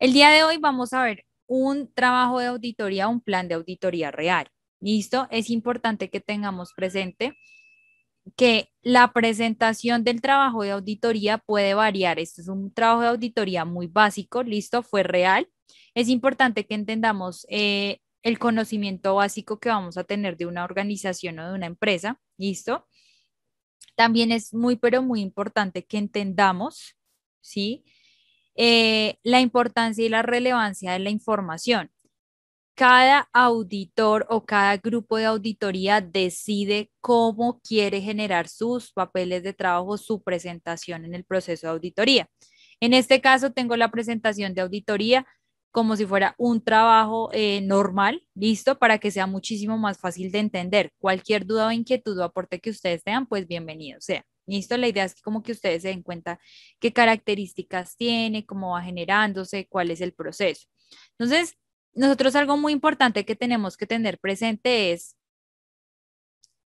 El día de hoy vamos a ver un trabajo de auditoría, un plan de auditoría real. ¿Listo? Es importante que tengamos presente que la presentación del trabajo de auditoría puede variar. Esto es un trabajo de auditoría muy básico, listo, fue real. Es importante que entendamos eh, el conocimiento básico que vamos a tener de una organización o de una empresa, listo. También es muy, pero muy importante que entendamos, ¿sí? Eh, la importancia y la relevancia de la información. Cada auditor o cada grupo de auditoría decide cómo quiere generar sus papeles de trabajo, su presentación en el proceso de auditoría. En este caso tengo la presentación de auditoría como si fuera un trabajo eh, normal, listo, para que sea muchísimo más fácil de entender. Cualquier duda o inquietud o aporte que ustedes tengan, pues bienvenido sea. Listo, la idea es que como que ustedes se den cuenta qué características tiene, cómo va generándose, cuál es el proceso. Entonces, nosotros algo muy importante que tenemos que tener presente es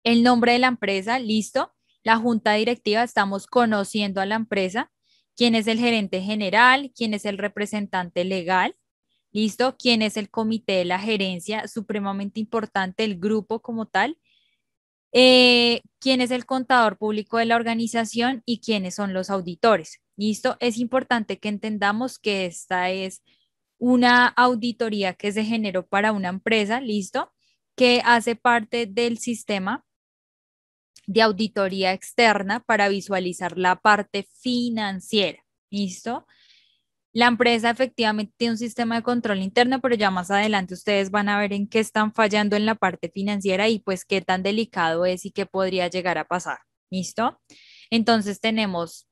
el nombre de la empresa, listo. La junta directiva, estamos conociendo a la empresa, quién es el gerente general, quién es el representante legal, listo, quién es el comité de la gerencia, supremamente importante, el grupo como tal, eh, quién es el contador público de la organización y quiénes son los auditores. Listo, es importante que entendamos que esta es una auditoría que se generó para una empresa, listo, que hace parte del sistema de auditoría externa para visualizar la parte financiera, listo. La empresa efectivamente tiene un sistema de control interno, pero ya más adelante ustedes van a ver en qué están fallando en la parte financiera y pues qué tan delicado es y qué podría llegar a pasar. ¿Listo? Entonces tenemos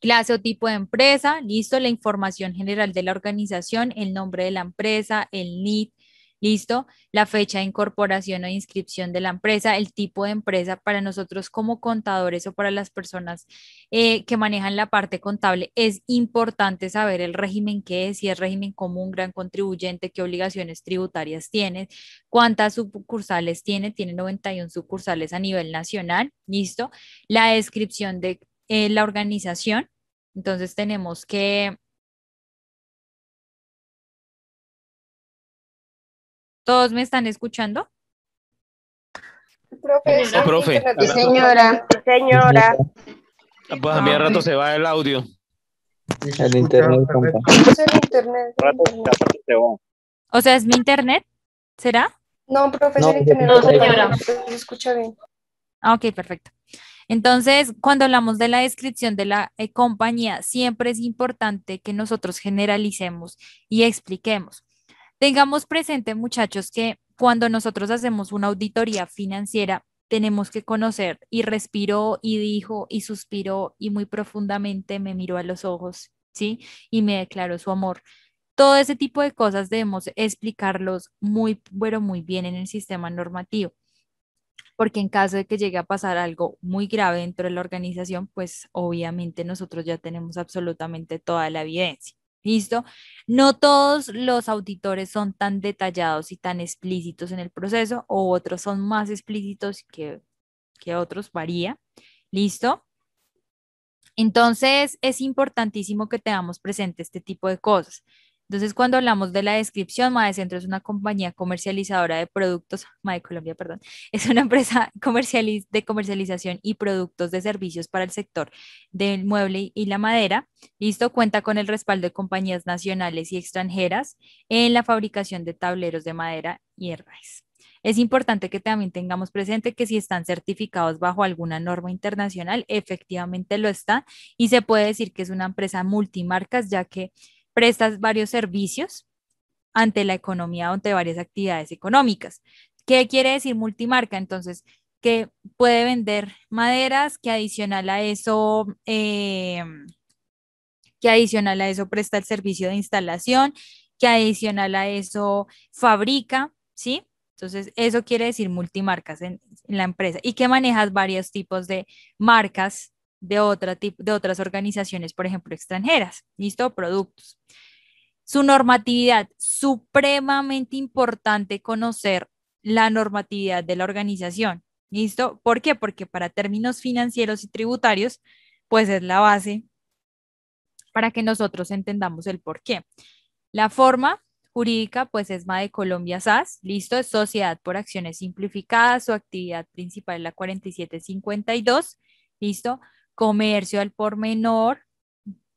clase o tipo de empresa, listo, la información general de la organización, el nombre de la empresa, el NIT, Listo, la fecha de incorporación o inscripción de la empresa, el tipo de empresa para nosotros como contadores o para las personas eh, que manejan la parte contable. Es importante saber el régimen que es, si es régimen común, gran contribuyente, qué obligaciones tributarias tiene, cuántas sucursales tiene, tiene 91 sucursales a nivel nacional. Listo, la descripción de eh, la organización. Entonces tenemos que ¿Todos me están escuchando? Profesor, profe. Señora, señora. Pues a mí al rato ah, se va el audio. El internet, el internet. O sea, ¿es mi internet? ¿Será? No, profesor, el internet. No, señora. Se escucha bien. Ah, ok, perfecto. Entonces, cuando hablamos de la descripción de la eh, compañía, siempre es importante que nosotros generalicemos y expliquemos. Tengamos presente, muchachos, que cuando nosotros hacemos una auditoría financiera, tenemos que conocer, y respiró, y dijo, y suspiró, y muy profundamente me miró a los ojos, ¿sí? Y me declaró su amor. Todo ese tipo de cosas debemos explicarlos muy, bueno, muy bien en el sistema normativo, porque en caso de que llegue a pasar algo muy grave dentro de la organización, pues obviamente nosotros ya tenemos absolutamente toda la evidencia. ¿Listo? No todos los auditores son tan detallados y tan explícitos en el proceso o otros son más explícitos que, otros, varía. ¿Listo? Entonces es importantísimo que tengamos presente este tipo de cosas. Entonces, cuando hablamos de la descripción, Centro es una compañía comercializadora de productos, Made Colombia, perdón, es una empresa de comercialización y productos de servicios para el sector del mueble y la madera. Listo, cuenta con el respaldo de compañías nacionales y extranjeras en la fabricación de tableros de madera y herrajes. Es importante que también tengamos presente que si están certificados bajo alguna norma internacional, efectivamente lo está y se puede decir que es una empresa multimarcas, ya que prestas varios servicios ante la economía o ante varias actividades económicas. ¿Qué quiere decir multimarca? Entonces, que puede vender maderas, que adicional a eso, eh, que adicional a eso presta el servicio de instalación, que adicional a eso fabrica, ¿sí? Entonces, eso quiere decir multimarcas en la empresa y que manejas varios tipos de marcas de, otra de otras organizaciones, por ejemplo, extranjeras, ¿listo? Productos. Su normatividad, supremamente importante conocer la normatividad de la organización, ¿listo? ¿Por qué? Porque para términos financieros y tributarios, pues es la base para que nosotros entendamos el por qué. La forma jurídica, pues es de Colombia SAS, listo, es Sociedad por Acciones Simplificadas, su actividad principal es la 4752, listo comercio al por menor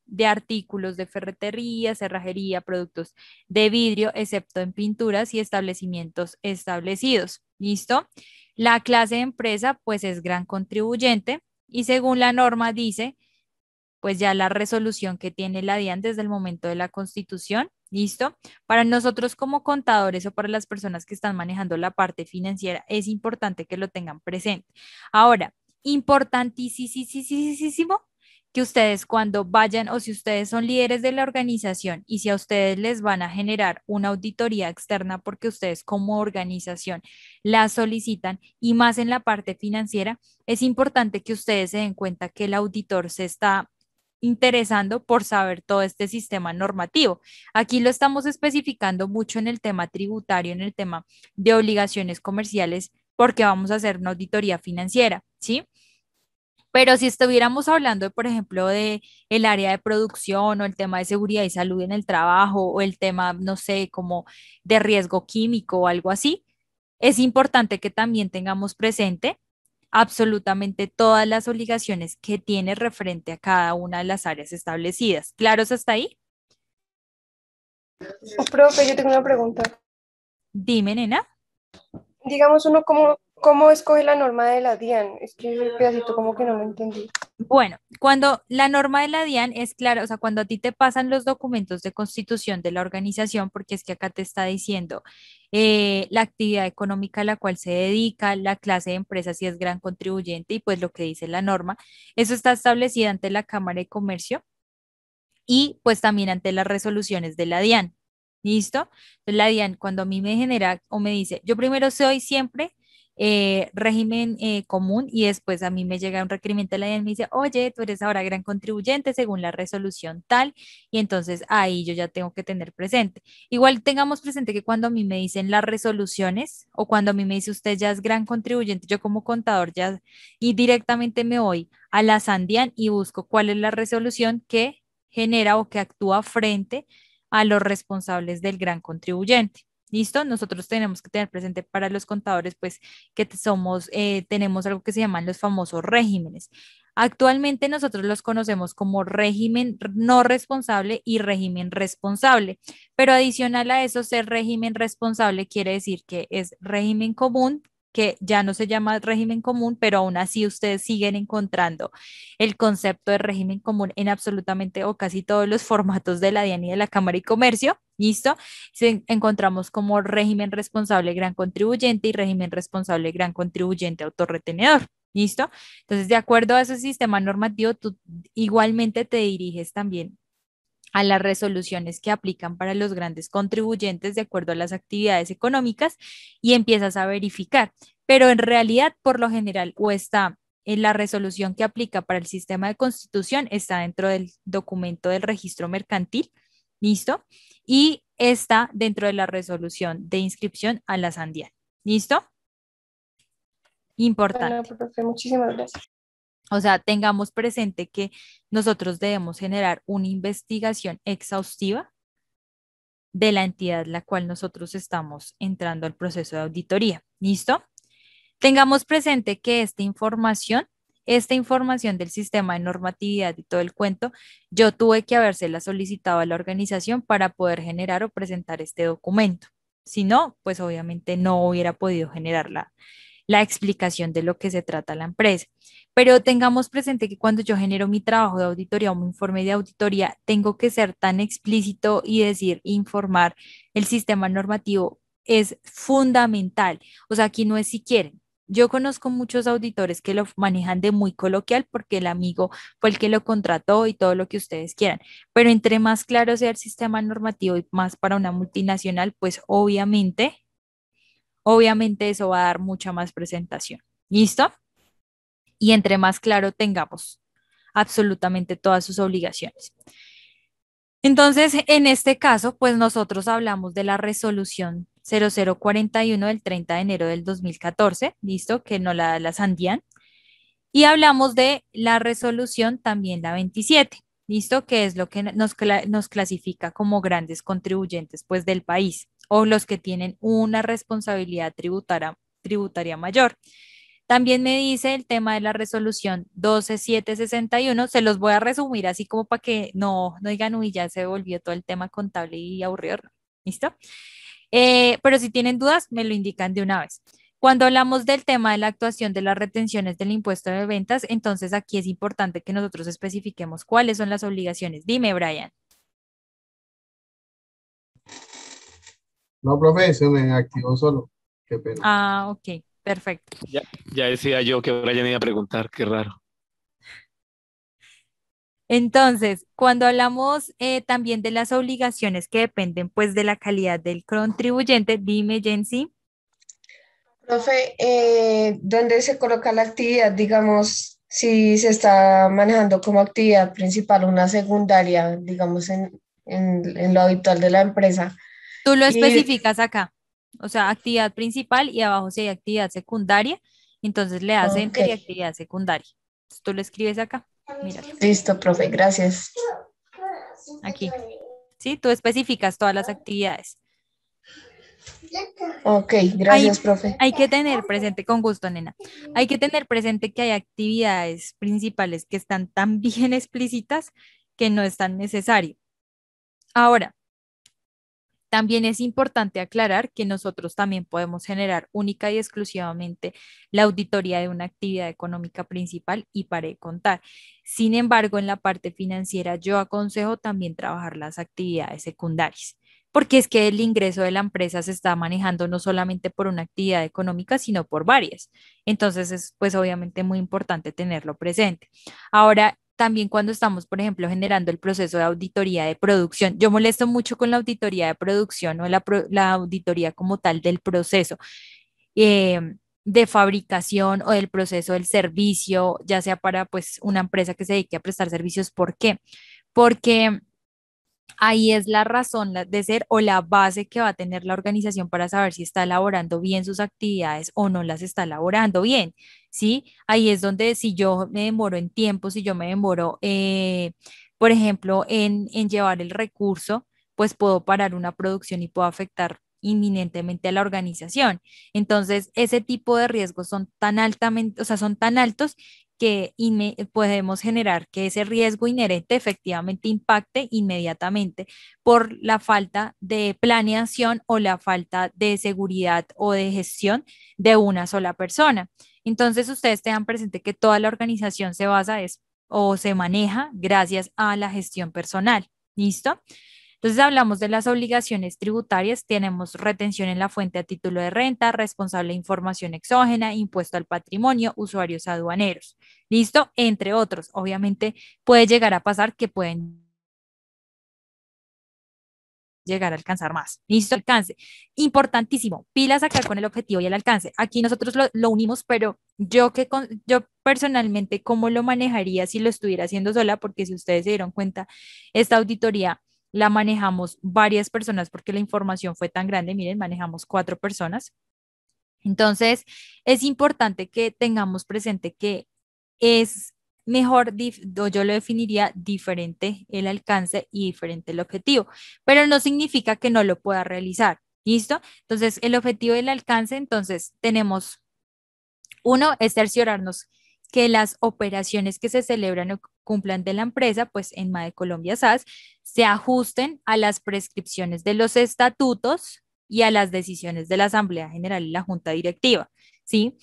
de artículos de ferretería, cerrajería, productos de vidrio, excepto en pinturas y establecimientos establecidos. ¿Listo? La clase de empresa pues es gran contribuyente y según la norma dice, pues ya la resolución que tiene la DIAN desde el momento de la constitución, ¿listo? Para nosotros como contadores o para las personas que están manejando la parte financiera es importante que lo tengan presente. Ahora, importantísimo que ustedes cuando vayan o si ustedes son líderes de la organización y si a ustedes les van a generar una auditoría externa porque ustedes como organización la solicitan y más en la parte financiera, es importante que ustedes se den cuenta que el auditor se está interesando por saber todo este sistema normativo. Aquí lo estamos especificando mucho en el tema tributario, en el tema de obligaciones comerciales, porque vamos a hacer una auditoría financiera, ¿sí? Pero si estuviéramos hablando, por ejemplo, de el área de producción o el tema de seguridad y salud en el trabajo o el tema, no sé, como de riesgo químico o algo así, es importante que también tengamos presente absolutamente todas las obligaciones que tiene referente a cada una de las áreas establecidas. ¿Claros hasta ahí? Oh, profe, yo tengo una pregunta. Dime, nena digamos, uno ¿Cómo escoge la norma de la DIAN? Es que el pedacito como que no lo entendí. Bueno, cuando la norma de la DIAN es clara, o sea, cuando a ti te pasan los documentos de constitución de la organización, porque es que acá te está diciendo eh, la actividad económica a la cual se dedica, la clase de empresa si es gran contribuyente y pues lo que dice la norma, eso está establecido ante la Cámara de Comercio y pues también ante las resoluciones de la DIAN. ¿Listo? Entonces la DIAN cuando a mí me genera o me dice, yo primero soy siempre eh, régimen eh, común y después a mí me llega un requerimiento de la DIAN y me dice, oye, tú eres ahora gran contribuyente según la resolución tal y entonces ahí yo ya tengo que tener presente. Igual tengamos presente que cuando a mí me dicen las resoluciones o cuando a mí me dice usted ya es gran contribuyente, yo como contador ya y directamente me voy a la Sandian y busco cuál es la resolución que genera o que actúa frente a a los responsables del gran contribuyente. ¿Listo? Nosotros tenemos que tener presente para los contadores, pues, que somos, eh, tenemos algo que se llaman los famosos regímenes. Actualmente nosotros los conocemos como régimen no responsable y régimen responsable, pero adicional a eso, ser régimen responsable quiere decir que es régimen común que ya no se llama régimen común, pero aún así ustedes siguen encontrando el concepto de régimen común en absolutamente o casi todos los formatos de la DIAN y de la Cámara y Comercio. ¿Listo? Se encontramos como régimen responsable gran contribuyente y régimen responsable gran contribuyente autorretenedor. ¿Listo? Entonces, de acuerdo a ese sistema normativo, tú igualmente te diriges también a las resoluciones que aplican para los grandes contribuyentes de acuerdo a las actividades económicas y empiezas a verificar. Pero en realidad, por lo general, o está en eh, la resolución que aplica para el sistema de constitución, está dentro del documento del registro mercantil, ¿listo? Y está dentro de la resolución de inscripción a la Sandia, ¿listo? Importante. muchísimas gracias. O sea, tengamos presente que nosotros debemos generar una investigación exhaustiva de la entidad la cual nosotros estamos entrando al proceso de auditoría. ¿Listo? Tengamos presente que esta información, esta información del sistema de normatividad y todo el cuento, yo tuve que habérsela solicitado a la organización para poder generar o presentar este documento. Si no, pues obviamente no hubiera podido generarla la explicación de lo que se trata la empresa. Pero tengamos presente que cuando yo genero mi trabajo de auditoría o mi informe de auditoría, tengo que ser tan explícito y decir, informar el sistema normativo es fundamental. O sea, aquí no es si quieren, yo conozco muchos auditores que lo manejan de muy coloquial porque el amigo fue el que lo contrató y todo lo que ustedes quieran. Pero entre más claro sea el sistema normativo y más para una multinacional, pues obviamente Obviamente eso va a dar mucha más presentación. ¿Listo? Y entre más claro tengamos absolutamente todas sus obligaciones. Entonces, en este caso, pues nosotros hablamos de la resolución 0041 del 30 de enero del 2014, listo, que no la sandían. Y hablamos de la resolución también la 27, listo, que es lo que nos, nos clasifica como grandes contribuyentes pues del país o los que tienen una responsabilidad tributaria, tributaria mayor. También me dice el tema de la resolución 12761. Se los voy a resumir así como para que no, digan, uy, ya se volvió todo el tema contable y aburrido. ¿Listo? Eh, pero si tienen dudas, me lo indican de una vez. Cuando hablamos del tema de la actuación de las retenciones del impuesto de ventas, entonces aquí es importante que nosotros especifiquemos cuáles son las obligaciones. Dime, Brian. No, profe, se me activó solo. pena. Ah, ok, perfecto. Ya, decía yo que me iba a preguntar, qué raro. Entonces, cuando hablamos eh, también de las obligaciones que dependen pues de la calidad del contribuyente, dime, Jensi. Profe, eh, ¿dónde se coloca la actividad? Digamos, si se está manejando como actividad principal una secundaria, digamos, en lo habitual de la empresa, Tú lo eh, especificas acá, o sea, actividad principal y abajo si hay actividad secundaria, entonces le das actividad secundaria. tú lo escribes acá. Mira. Listo, profe, gracias. Aquí. Sí, tú especificas todas las actividades. Ok, gracias, profe. Hay que tener presente, con gusto, nena, hay que tener presente que hay actividades principales que están tan bien explícitas que no es tan necesario. Ahora, también es importante aclarar que nosotros también podemos generar única y exclusivamente la auditoría de una actividad económica principal y para contar. Sin embargo, en la parte financiera yo aconsejo también trabajar las actividades secundarias porque es que el ingreso de la empresa se está manejando no solamente por una actividad económica, sino por varias. Entonces es pues obviamente muy importante tenerlo presente. Ahora, también cuando estamos, por ejemplo, generando el proceso de auditoría de producción. Yo molesto mucho con la auditoría de producción o la, auditoría como tal del proceso. Em, de fabricación o del proceso del servicio, ya sea para pues una empresa que se dedique a prestar servicios. ¿Por qué? Porque ahí es la razón de ser o la base que va a tener la organización para saber si está elaborando bien sus actividades o no las está elaborando bien, ¿sí? Ahí es donde si yo me demoro en tiempo, si yo me demoro, eh, por ejemplo, en, en llevar el recurso, pues puedo parar una producción y puedo afectar inminentemente a la organización. Entonces, ese tipo de riesgos son tan altamente, o sea, son tan altos que podemos generar que ese riesgo inherente efectivamente impacte inmediatamente por la falta de planeación o la falta de seguridad o de gestión de una sola persona. Entonces, ustedes tengan presente que toda la organización se basa es, o se maneja gracias a la gestión personal. ¿Listo? Entonces hablamos de las obligaciones tributarias, tenemos retención en la fuente a título de renta, responsable de información exógena, impuesto al patrimonio, usuarios aduaneros, listo, entre otros. Obviamente puede llegar a pasar que pueden llegar a alcanzar más. Listo, alcance. Importantísimo, pilas acá con el objetivo y el alcance. Aquí nosotros lo, unimos, pero yo que yo personalmente, ¿cómo lo manejaría si lo estuviera haciendo sola? Porque si ustedes se dieron cuenta, esta auditoría la manejamos varias personas porque la información fue tan grande, miren, manejamos cuatro personas. Entonces, es importante que tengamos presente que es mejor, yo lo definiría diferente el alcance y diferente el objetivo, pero no significa que no lo pueda realizar. ¿Listo? Entonces, el objetivo del alcance, entonces, tenemos uno, es cerciorarnos que las operaciones que se celebran cumplan de la empresa, pues en MADE Colombia SAS, se ajusten a las prescripciones de los estatutos y a las decisiones de la Asamblea General y la Junta Directiva, ¿sí?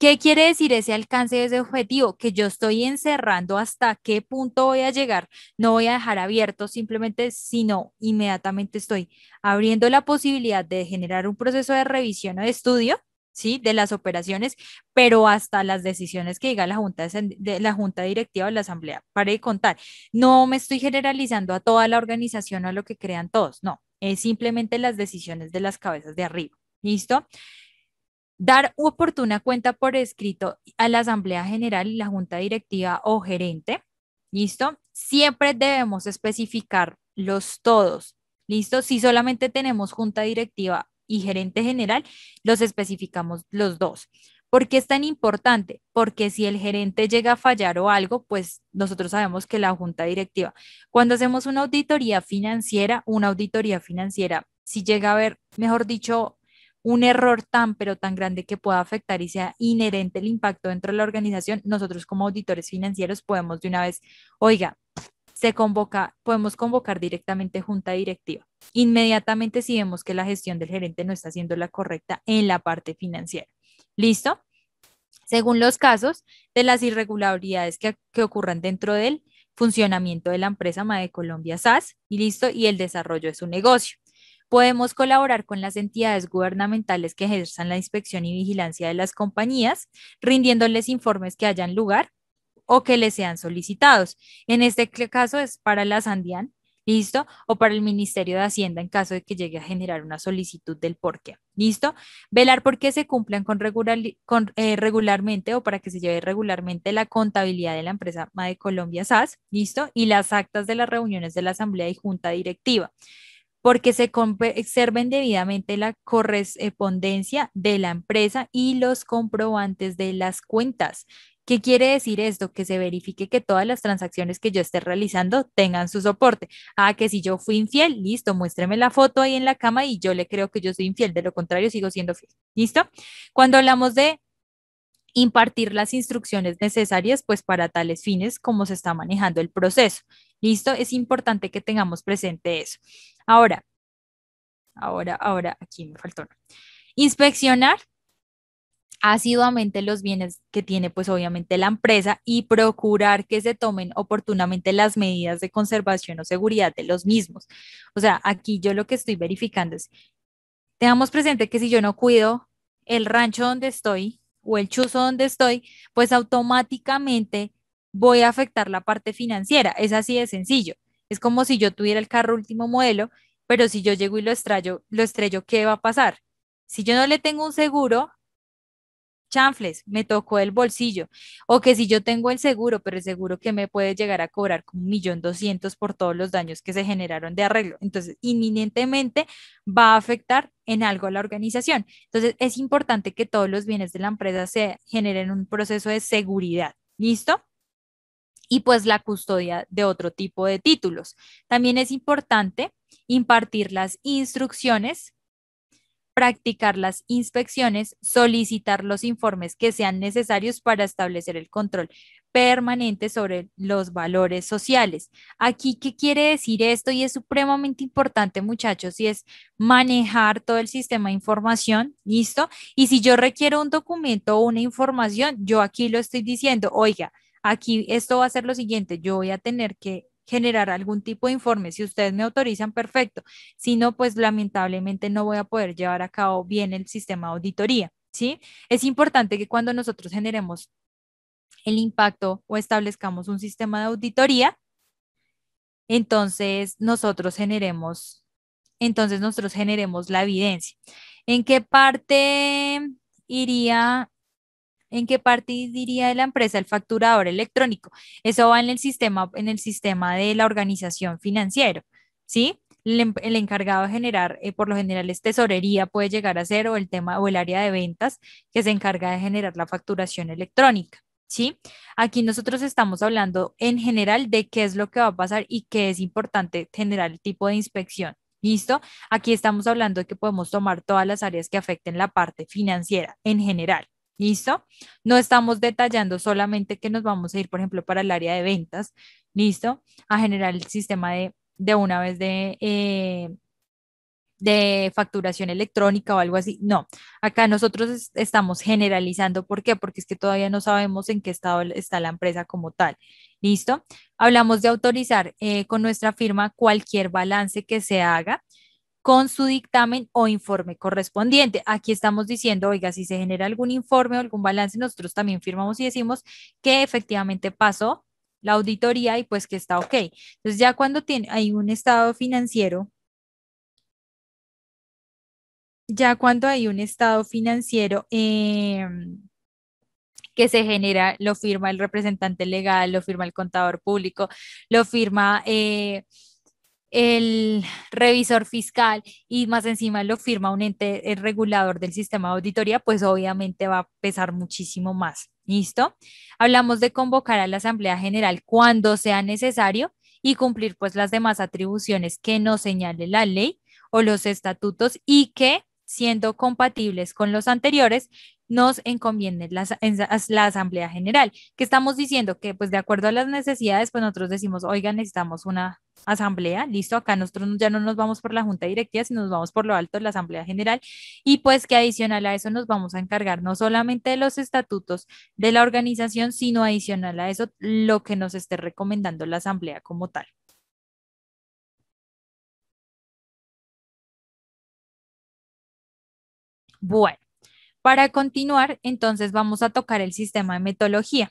¿Qué quiere decir ese alcance de ese objetivo? Que yo estoy encerrando hasta qué punto voy a llegar. No voy a dejar abierto simplemente, sino inmediatamente estoy abriendo la posibilidad de generar un proceso de revisión o de estudio ¿sí? De las operaciones, pero hasta las decisiones que diga la junta, de la junta directiva o la asamblea, para de contar. No me estoy generalizando a toda la organización o a lo que crean todos, no, es simplemente las decisiones de las cabezas de arriba, ¿listo? Dar oportuna cuenta por escrito a la asamblea general y la junta directiva o gerente, ¿listo? Siempre debemos especificar los todos, ¿listo? Si solamente tenemos junta directiva y gerente general, los especificamos los dos. ¿Por qué es tan importante? Porque si el gerente llega a fallar o algo, pues nosotros sabemos que la junta directiva, cuando hacemos una auditoría financiera, una auditoría financiera, si llega a haber, mejor dicho, un error tan, pero tan grande que pueda afectar y sea inherente el impacto dentro de la organización, nosotros como auditores financieros podemos de una vez, oiga, convoca, podemos convocar directamente junta directiva. Inmediatamente si vemos que la gestión del gerente no está siendo la correcta en la parte financiera. ¿Listo? Según los casos de las irregularidades que, ocurran dentro del funcionamiento de la empresa Made Colombia SAS y listo, y el desarrollo de su negocio. Podemos colaborar con las entidades gubernamentales que ejercen la inspección y vigilancia de las compañías, rindiéndoles informes que hayan lugar o que le sean solicitados. En este caso es para la Sandián, ¿listo? O para el Ministerio de Hacienda en caso de que llegue a generar una solicitud del porqué, ¿listo? Velar por qué se cumplan con, regular, eh, regularmente o para que se lleve regularmente la contabilidad de la empresa de Colombia SAS, ¿listo? Y las actas de las reuniones de la Asamblea y Junta Directiva porque se observen debidamente la correspondencia de la empresa y los comprobantes de las cuentas. ¿Qué quiere decir esto? Que se verifique que todas las transacciones que yo esté realizando tengan su soporte. Ah, que si yo fui infiel, listo, muéstreme la foto ahí en la cama y yo le creo que yo soy infiel. De lo contrario, sigo siendo fiel. ¿Listo? Cuando hablamos de impartir las instrucciones necesarias pues para tales fines como se está manejando el proceso. ¿Listo? Es importante que tengamos presente eso. Ahora, ahora, ahora, aquí me faltó. Inspeccionar asiduamente los bienes que tiene pues obviamente la empresa y procurar que se tomen oportunamente las medidas de conservación o seguridad de los mismos. O sea, aquí yo lo que estoy verificando es, tengamos presente que si yo no cuido el rancho donde estoy o el chuzo donde estoy, pues automáticamente voy a afectar la parte financiera. Es así de sencillo. Es como si yo tuviera el carro último modelo, pero si yo llego y lo estrello, lo estrello, ¿qué va a pasar? Si yo no le tengo un seguro, chanfles, me tocó el bolsillo, o que si yo tengo el seguro, pero el seguro que me puede llegar a cobrar como un millón doscientos por todos los daños que se generaron de arreglo. Entonces, inminentemente va a afectar en algo a la organización. Entonces, es importante que todos los bienes de la empresa se generen un proceso de seguridad. ¿Listo? Y pues la custodia de otro tipo de títulos. También es importante impartir las instrucciones practicar las inspecciones, solicitar los informes que sean necesarios para establecer el control permanente sobre los valores sociales. Aquí, ¿qué quiere decir esto? Y es supremamente importante, muchachos, y es manejar todo el sistema de información, ¿listo? Y si yo requiero un documento o una información, yo aquí lo estoy diciendo, oiga, aquí esto va a ser lo siguiente, yo voy a tener que generar algún tipo de informe. Si ustedes me autorizan, perfecto. Si no, pues lamentablemente no voy a poder llevar a cabo bien el sistema de auditoría. ¿sí? Es importante que cuando nosotros generemos el impacto o establezcamos un sistema de auditoría, entonces nosotros generemos, entonces nosotros generemos la evidencia. ¿En qué parte iría en qué parte diría de la empresa el facturador electrónico. Eso va en el sistema, en el sistema de la organización financiera, ¿sí? El, em, encargado de generar, eh, por lo general es tesorería, puede llegar a ser, o el tema, o el área de ventas que se encarga de generar la facturación electrónica. ¿Sí? Aquí nosotros estamos hablando en general de qué es lo que va a pasar y qué es importante generar el tipo de inspección. ¿Listo? Aquí estamos hablando de que podemos tomar todas las áreas que afecten la parte financiera en general. ¿Listo? No estamos detallando solamente que nos vamos a ir, por ejemplo, para el área de ventas, ¿listo? A generar el sistema de, una vez eh, de, facturación electrónica o algo así. No, acá nosotros estamos generalizando. ¿Por qué? Porque es que todavía no sabemos en qué estado está la empresa como tal. ¿Listo? Hablamos de autorizar eh, con nuestra firma cualquier balance que se haga con su dictamen o informe correspondiente. Aquí estamos diciendo, oiga, si se genera algún informe o algún balance, nosotros también firmamos y decimos que efectivamente pasó la auditoría y pues que está ok. Entonces ya cuando tiene, hay un estado financiero, ya cuando hay un estado financiero, em, que se genera, lo firma el representante legal, lo firma el contador público, lo firma eh, el revisor fiscal y más encima lo firma un ente regulador del sistema de auditoría, pues obviamente va a pesar muchísimo más. ¿Listo? Hablamos de convocar a la Asamblea General cuando sea necesario y cumplir pues las demás atribuciones que nos señale la ley o los estatutos y que siendo compatibles con los anteriores, nos encomienden la, Asamblea General, que estamos diciendo que pues de acuerdo a las necesidades, pues nosotros decimos, oiga, necesitamos una asamblea, listo, acá nosotros ya no nos vamos por la junta directiva, sino nos vamos por lo alto de la asamblea general y pues que adicional a eso nos vamos a encargar no solamente de los estatutos de la organización, sino adicional a eso lo que nos esté recomendando la asamblea como tal. Bueno, para continuar, entonces vamos a tocar el sistema de metodología.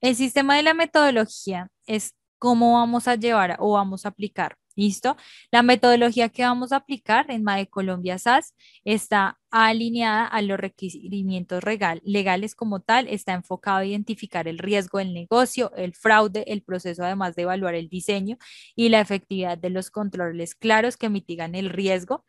El sistema de la metodología es cómo vamos a llevar o vamos a aplicar. ¿Listo? La metodología que vamos a aplicar en MAE Colombia SAS está alineada a los requerimientos legales como tal, está enfocado a identificar el riesgo del negocio, el fraude, el proceso además de evaluar el diseño y la efectividad de los controles claros que mitigan el riesgo,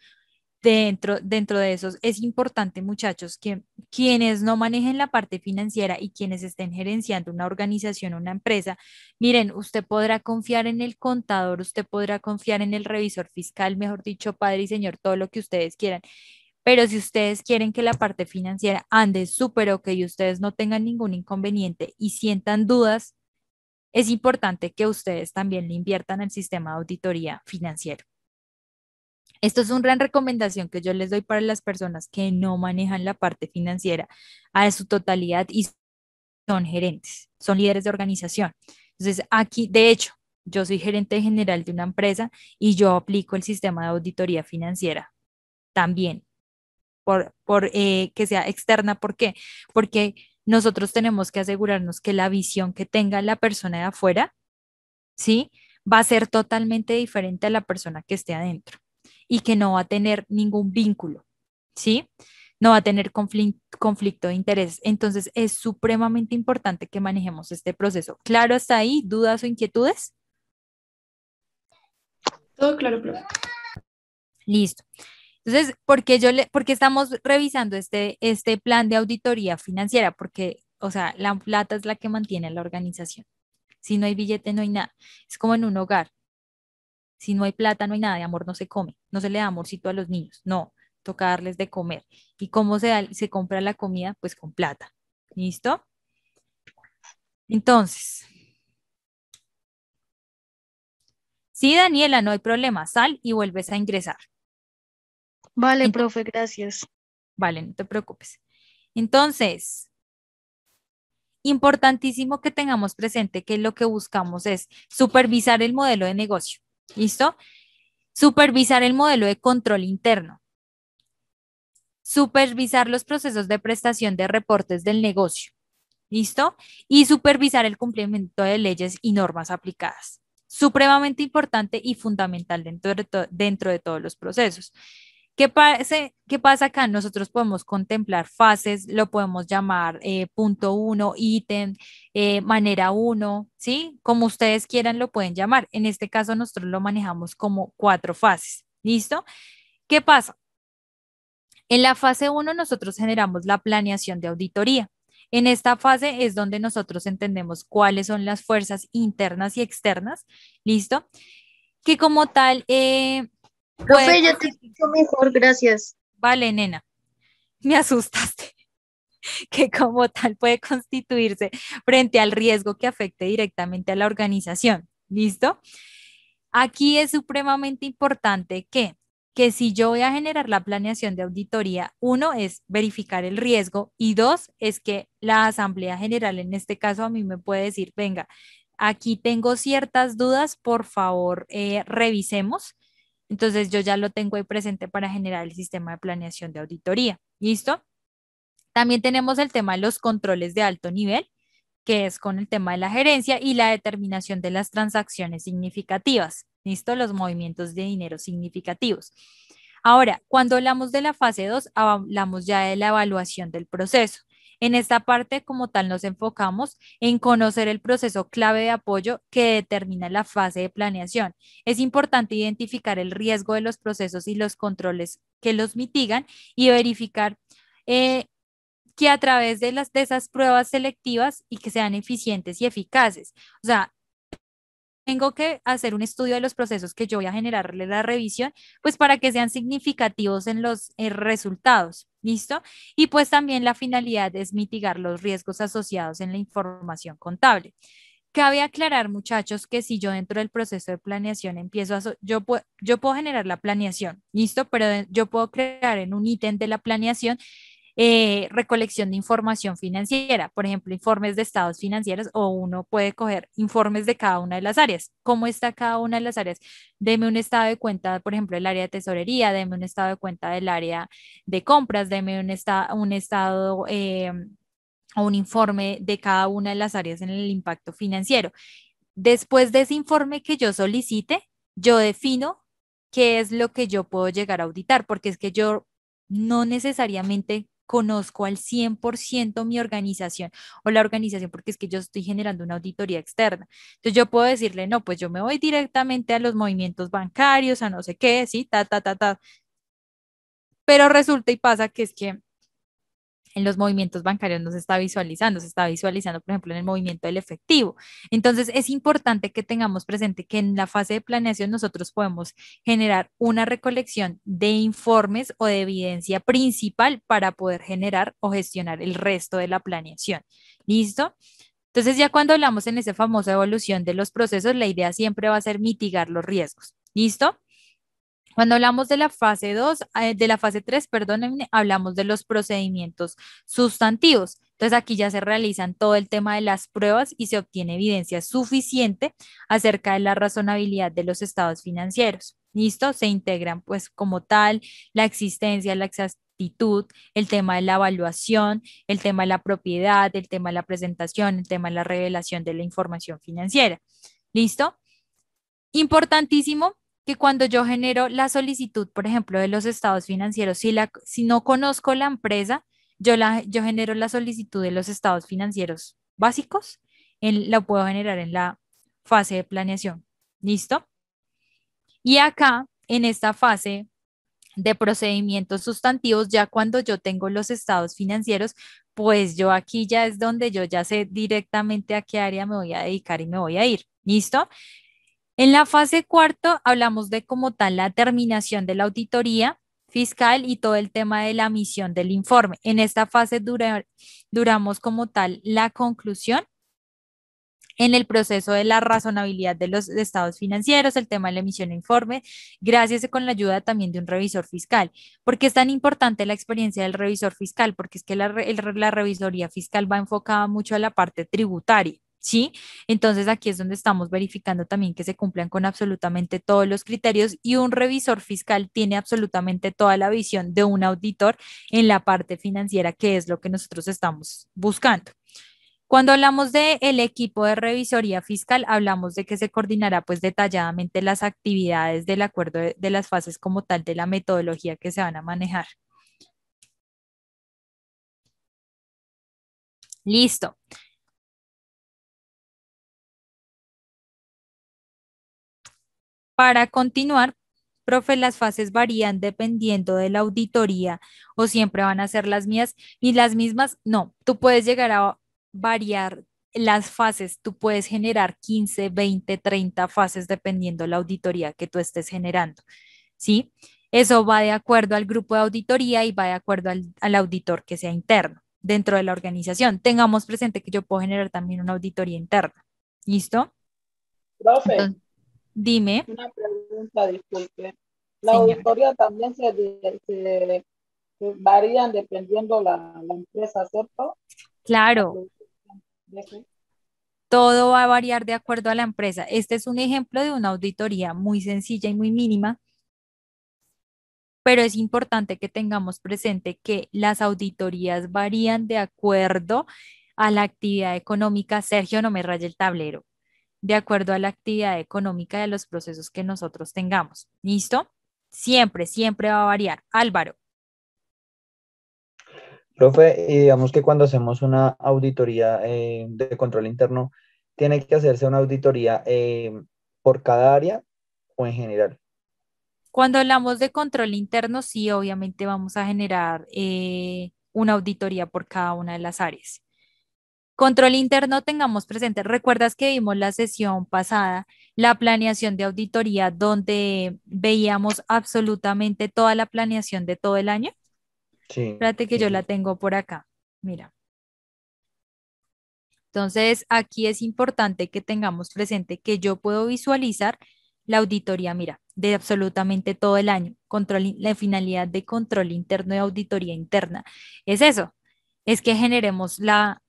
Dentro, dentro de esos es importante, muchachos, que quienes no manejen la parte financiera y quienes estén gerenciando una organización, una empresa, miren, usted podrá confiar en el contador, usted podrá confiar en el revisor fiscal, mejor dicho, padre y señor, todo lo que ustedes quieran. Pero si ustedes quieren que la parte financiera ande súper ok y ustedes no tengan ningún inconveniente y sientan dudas, es importante que ustedes también le inviertan al sistema de auditoría financiero. Esto es una gran recomendación que yo les doy para las personas que no manejan la parte financiera a su totalidad y son gerentes, son líderes de organización. Entonces, aquí, de hecho, yo soy gerente general de una empresa y yo aplico el sistema de auditoría financiera también, por, por eh, que sea externa. ¿Por qué? Porque nosotros tenemos que asegurarnos que la visión que tenga la persona de afuera, ¿sí? Va a ser totalmente diferente a la persona que esté adentro y que no va a tener ningún vínculo, ¿sí? No va a tener conflicto de interés. Entonces, es supremamente importante que manejemos este proceso. ¿Claro hasta ahí? ¿Dudas o inquietudes? Todo claro, profe. Listo. Entonces, ¿por qué, yo le, porque estamos revisando este, este plan de auditoría financiera? Porque, o sea, la plata es la que mantiene la organización. Si no hay billete, no hay nada. Es como en un hogar. Si no hay plata, no hay nada, de amor no se come, no se le da amorcito a los niños, no, toca darles de comer. ¿Y cómo se, se compra la comida? Pues con plata. ¿Listo? Entonces, sí, Daniela, no hay problema, sal y vuelves a ingresar. Vale, profe, gracias. Vale, no te preocupes. Entonces, importantísimo que tengamos presente que lo que buscamos es supervisar el modelo de negocio. ¿Listo? Supervisar el modelo de control interno. Supervisar los procesos de prestación de reportes del negocio. ¿Listo? Y supervisar el cumplimiento de leyes y normas aplicadas. Supremamente importante y fundamental dentro de, dentro de todos los procesos. ¿Qué, ¿Qué pasa acá? Nosotros podemos contemplar fases, lo podemos llamar eh, punto uno, ítem, eh, manera uno, ¿sí? Como ustedes quieran lo pueden llamar. En este caso nosotros lo manejamos como cuatro fases, ¿listo? ¿Qué pasa? En la fase uno nosotros generamos la planeación de auditoría. En esta fase es donde nosotros entendemos cuáles son las fuerzas internas y externas, ¿listo? Que como tal, eh, Profe, ya te escucho mejor, gracias. Vale, nena, me asustaste que como tal puede constituirse frente al riesgo que afecte directamente a la organización. ¿Listo? Aquí es supremamente importante que, que si yo voy a generar la planeación de auditoría, uno es verificar el riesgo y dos es que la Asamblea General, en este caso a mí me puede decir, venga, aquí tengo ciertas dudas, por favor, eh, revisemos entonces yo ya lo tengo ahí presente para generar el sistema de planeación de auditoría. ¿Listo? También tenemos el tema de los controles de alto nivel, que es con el tema de la gerencia y la determinación de las transacciones significativas. ¿Listo? Los movimientos de dinero significativos. Ahora, cuando hablamos de la fase 2, hablamos ya de la evaluación del proceso. En esta parte, como tal, nos enfocamos en conocer el proceso clave de apoyo que determina la fase de planeación. Es importante identificar el riesgo de los procesos y los controles que los mitigan y verificar eh, que a través de, las, de esas pruebas selectivas y que sean eficientes y eficaces. O sea, tengo que hacer un estudio de los procesos que yo voy a generarle la revisión, pues para que sean significativos en los eh, resultados, ¿listo? Y pues también la finalidad es mitigar los riesgos asociados en la información contable. Cabe aclarar, muchachos, que si yo dentro del proceso de planeación empiezo a... yo, yo puedo generar la planeación, ¿listo? Pero eh, yo puedo crear en un ítem de la planeación eh, recolección de información financiera, por ejemplo, informes de estados financieros o uno puede coger informes de cada una de las áreas. ¿Cómo está cada una de las áreas? Deme un estado de cuenta, por ejemplo, del área de tesorería, deme un estado de cuenta del área de compras, deme un, un estado... Eh, o un informe de cada una de las áreas en el impacto financiero. Después de ese informe que yo solicite, yo defino qué es lo que yo puedo llegar a auditar, porque es que yo no necesariamente conozco al 100% mi organización o la organización porque es que yo estoy generando una auditoría externa. Entonces yo puedo decirle, no, pues yo me voy directamente a los movimientos bancarios, a no sé qué, sí, ta, ta, ta, ta. Pero resulta y pasa que es que en los movimientos bancarios no se está visualizando, se está visualizando, por ejemplo, en el movimiento del efectivo. Entonces, es importante que tengamos presente que en la fase de planeación nosotros podemos generar una recolección de informes o de evidencia principal para poder generar o gestionar el resto de la planeación. ¿Listo? Entonces, ya cuando hablamos en esa famosa evolución de los procesos, la idea siempre va a ser mitigar los riesgos. ¿Listo? Cuando hablamos de la fase 2, eh, de la fase 3, perdónenme, hablamos de los procedimientos sustantivos. Entonces aquí ya se realizan todo el tema de las pruebas y se obtiene evidencia suficiente acerca de la razonabilidad de los estados financieros. ¿Listo? Se integran pues como tal la existencia, la exactitud, el tema de la evaluación, el tema de la propiedad, el tema de la presentación, el tema de la revelación de la información financiera. ¿Listo? Importantísimo que cuando yo genero la solicitud, por ejemplo, de los estados financieros, si, la, si no conozco la empresa, yo, la, yo genero la solicitud de los estados financieros básicos, en, la puedo generar en la fase de planeación. ¿Listo? Y acá, en esta fase de procedimientos sustantivos, ya cuando yo tengo los estados financieros, pues yo aquí ya es donde yo ya sé directamente a qué área me voy a dedicar y me voy a ir. ¿Listo? En la fase cuarto hablamos de como tal la terminación de la auditoría fiscal y todo el tema de la emisión del informe. En esta fase duramos como tal la conclusión en el proceso de la razonabilidad de los estados financieros, el tema de la emisión del informe, gracias con la ayuda también de un revisor fiscal. ¿Por qué es tan importante la experiencia del revisor fiscal? Porque es que la revisoría fiscal va enfocada mucho a la parte tributaria. ¿sí? Entonces aquí es donde estamos verificando también que se cumplan con absolutamente todos los criterios y un revisor fiscal tiene absolutamente toda la visión de un auditor en la parte financiera, que es lo que nosotros estamos buscando. Cuando hablamos del el equipo de revisoría fiscal, hablamos de que se coordinará pues detalladamente las actividades del acuerdo de las fases como tal de la metodología que se van a manejar. Listo. Para continuar, profe, las fases varían dependiendo de la auditoría o siempre van a ser las mías y las mismas, no, tú puedes llegar a variar las fases, tú puedes generar 15, 20, 30 fases dependiendo de la auditoría que tú estés generando, ¿sí? Eso va de acuerdo al grupo de auditoría y va de acuerdo al, auditor que sea interno dentro de la organización. Tengamos presente que yo puedo generar también una auditoría interna. ¿Listo? Profe, Dime. Una pregunta, disculpe. La auditoría también se, varía dependiendo la, la empresa, ¿cierto? Claro. Todo va a variar de acuerdo a la empresa. Este es un ejemplo de una auditoría muy sencilla y muy mínima, pero es importante que tengamos presente que las auditorías varían de acuerdo a la actividad económica. Sergio, no me raye el tablero de acuerdo a la actividad económica de los procesos que nosotros tengamos. ¿Listo? Siempre, siempre va a variar. Álvaro. Profe, y digamos que cuando hacemos una auditoría eh, de control interno, ¿tiene que hacerse una auditoría eh, por cada área o en general? Cuando hablamos de control interno, sí, obviamente vamos a generar eh, una auditoría por cada una de las áreas. Control interno tengamos presente, recuerdas que vimos la sesión pasada, la planeación de auditoría, donde veíamos absolutamente toda la planeación de todo el año. Sí. Espérate que yo la tengo por acá. Mira. Entonces, aquí es importante que tengamos presente que yo puedo visualizar la auditoría, mira, de absolutamente todo el año. Control, la finalidad de control interno y auditoría interna es eso, es que generemos la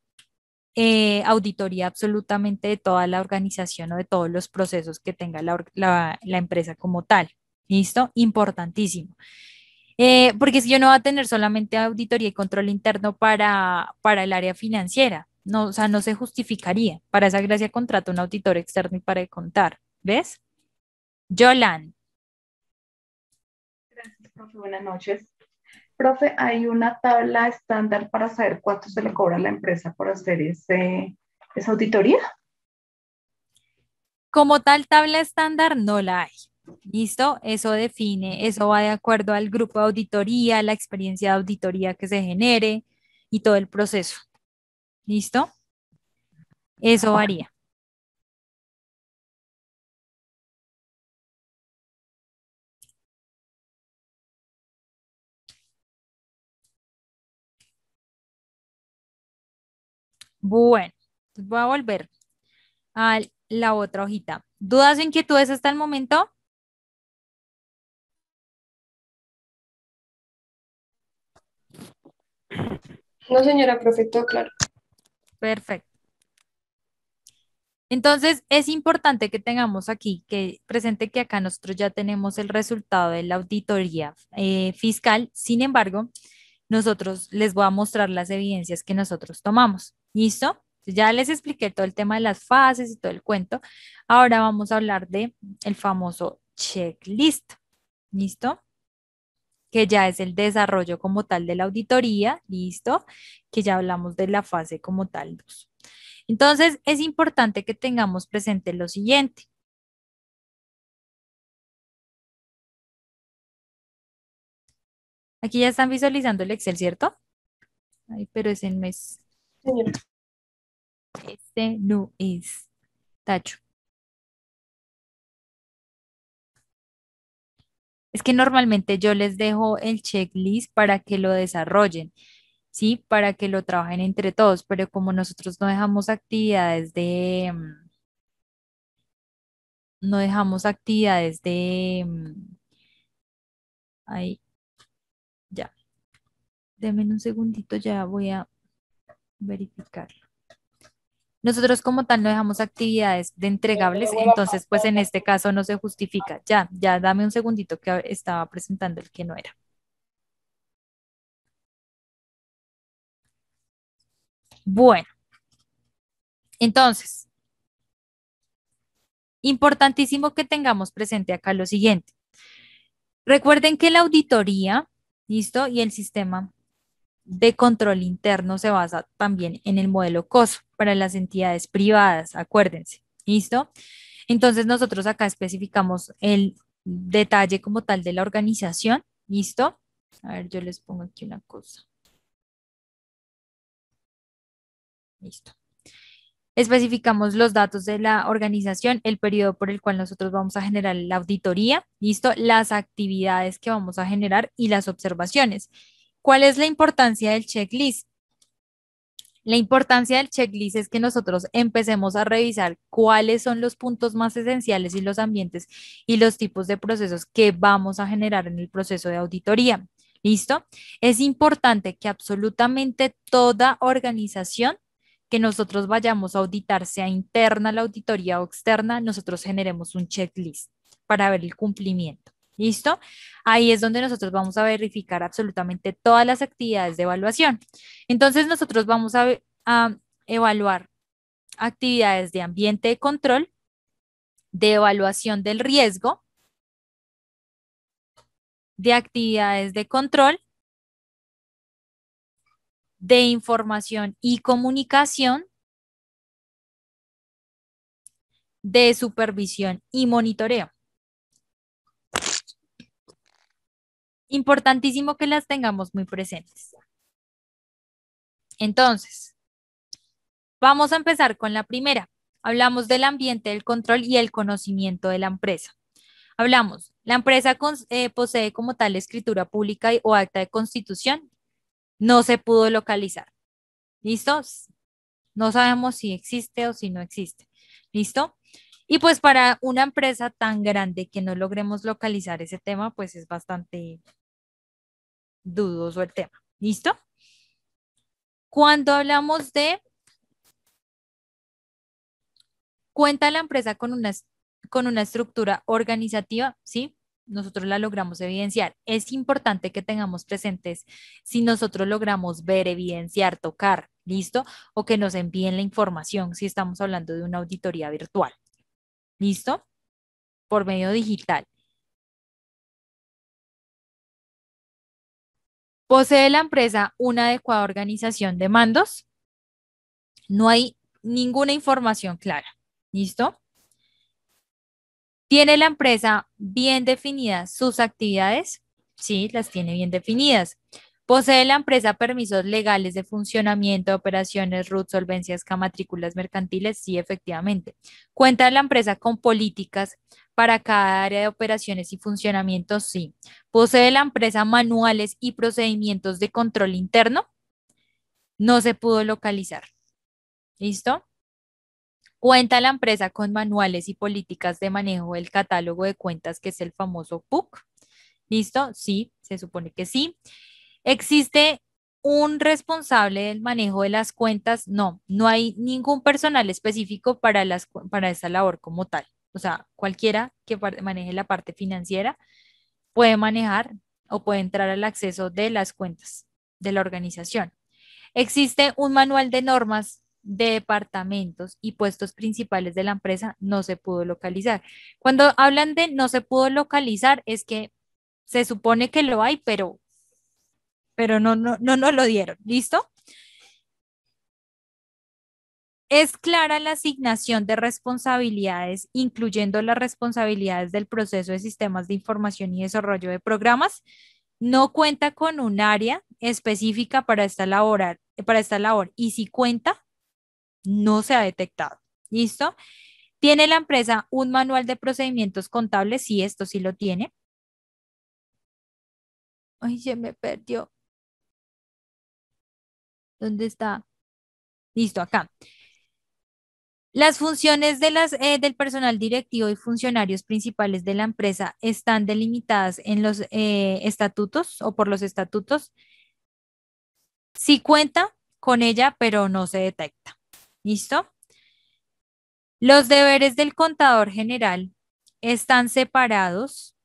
eh, auditoría absolutamente de toda la organización o de todos los procesos que tenga la, empresa como tal. ¿Listo? Importantísimo. Eh, porque si yo no va a tener solamente auditoría y control interno para, el área financiera, no, o sea, no se justificaría. Para esa gracia contrato un auditor externo y para contar. ¿Ves? Yolan. Gracias, profe. Buenas noches profe, hay una tabla estándar para saber cuánto se le cobra a la empresa por hacer esa auditoría. Como tal tabla estándar no la hay. ¿Listo? Eso define, eso va de acuerdo al grupo de auditoría, la experiencia de auditoría que se genere y todo el proceso. ¿Listo? Eso varía. Bueno, voy a volver a la otra hojita. ¿Dudas o inquietudes hasta el momento? No, señora perfecto, claro. Perfecto. Entonces, es importante que tengamos aquí, que presente que acá nosotros ya tenemos el resultado de la auditoría eh, fiscal. Sin embargo, nosotros les voy a mostrar las evidencias que nosotros tomamos. ¿Listo? Ya les expliqué todo el tema de las fases y todo el cuento. Ahora vamos a hablar de el famoso checklist. ¿Listo? Que ya es el desarrollo como tal de la auditoría, ¿listo? Que ya hablamos de la fase como tal 2. Entonces, es importante que tengamos presente lo siguiente. Aquí ya están visualizando el Excel, ¿cierto? Ay, pero es el mes... Este no es. Tacho. Es que normalmente yo les dejo el checklist para que lo desarrollen, ¿sí? Para que lo trabajen entre todos, pero como nosotros no dejamos actividades de... Mm, no dejamos actividades de... Mm, Ahí. Ya. denme un segundito, ya voy a verificarlo. Nosotros como tal no dejamos actividades de entregables, entonces pues en este caso no se justifica. Ya, ya dame un segundito que estaba presentando el que no era. Bueno, entonces, importantísimo que tengamos presente acá lo siguiente. Recuerden que la auditoría, ¿listo? Y el sistema de control interno se basa también en el modelo COSO para las entidades privadas, acuérdense, ¿listo? Entonces nosotros acá especificamos el detalle como tal de la organización, ¿listo? A ver, yo les pongo aquí una cosa. Listo. Especificamos los datos de la organización, el periodo por el cual nosotros vamos a generar la auditoría, ¿listo? Las actividades que vamos a generar y las observaciones. ¿Cuál es la importancia del checklist? La importancia del checklist es que nosotros empecemos a revisar cuáles son los puntos más esenciales y los ambientes y los tipos de procesos que vamos a generar en el proceso de auditoría. ¿Listo? Es importante que absolutamente toda organización que nosotros vayamos a auditar, sea interna la auditoría o externa, nosotros generemos un checklist para ver el cumplimiento. ¿Listo? Ahí es donde nosotros vamos a verificar absolutamente todas las actividades de evaluación. Entonces, nosotros vamos a, evaluar actividades de ambiente de control, de evaluación del riesgo, de actividades de control, de información y comunicación, de supervisión y monitoreo. Importantísimo que las tengamos muy presentes. Entonces, vamos a empezar con la primera. Hablamos del ambiente del control y el conocimiento de la empresa. Hablamos, la empresa eh, posee como tal escritura pública o acta de constitución. No se pudo localizar. ¿Listos? No sabemos si existe o si no existe. ¿Listo? Y pues para una empresa tan grande que no logremos localizar ese tema, pues es bastante dudoso el tema. ¿Listo? Cuando hablamos de cuenta la empresa con una, con una estructura organizativa, ¿sí? Nosotros la logramos evidenciar. Es importante que tengamos presentes si nosotros logramos ver, evidenciar, tocar, ¿listo? O que nos envíen la información si estamos hablando de una auditoría virtual, ¿listo? Por medio digital. ¿Posee la empresa una adecuada organización de mandos? No hay ninguna información clara. ¿Listo? ¿Tiene la empresa bien definidas sus actividades? Sí, las tiene bien definidas. ¿Posee la empresa permisos legales de funcionamiento, operaciones, RUT, solvencias, camatrículas mercantiles? Sí, efectivamente. ¿Cuenta la empresa con políticas para cada área de operaciones y funcionamiento? Sí. ¿Posee la empresa manuales y procedimientos de control interno? No se pudo localizar. ¿Listo? ¿Cuenta la empresa con manuales y políticas de manejo del catálogo de cuentas, que es el famoso PUC? ¿Listo? Sí, se supone que sí. ¿Existe un responsable del manejo de las cuentas? No, no hay ningún personal específico para, las, para esa labor como tal o sea, cualquiera que maneje la parte financiera puede manejar o puede entrar al acceso de las cuentas de la organización. Existe un manual de normas de departamentos y puestos principales de la empresa, no se pudo localizar. Cuando hablan de no se pudo localizar, es que se supone que lo hay, pero, pero no, no, no, no lo dieron. ¿Listo? Es clara la asignación de responsabilidades, incluyendo las responsabilidades del proceso de sistemas de información y desarrollo de programas. No cuenta con un área específica para esta, labor. para esta labor y si cuenta, no se ha detectado. ¿Listo? ¿Tiene la empresa un manual de procedimientos contables? Sí, esto sí lo tiene. Ay, se me perdió. ¿Dónde está? Listo, acá. Las funciones eh, del personal directivo y funcionarios principales de la empresa están delimitadas en los eh, estatutos o por los estatutos. Sí cuenta con ella, pero no se detecta. ¿Listo? Los deberes del contador general están separados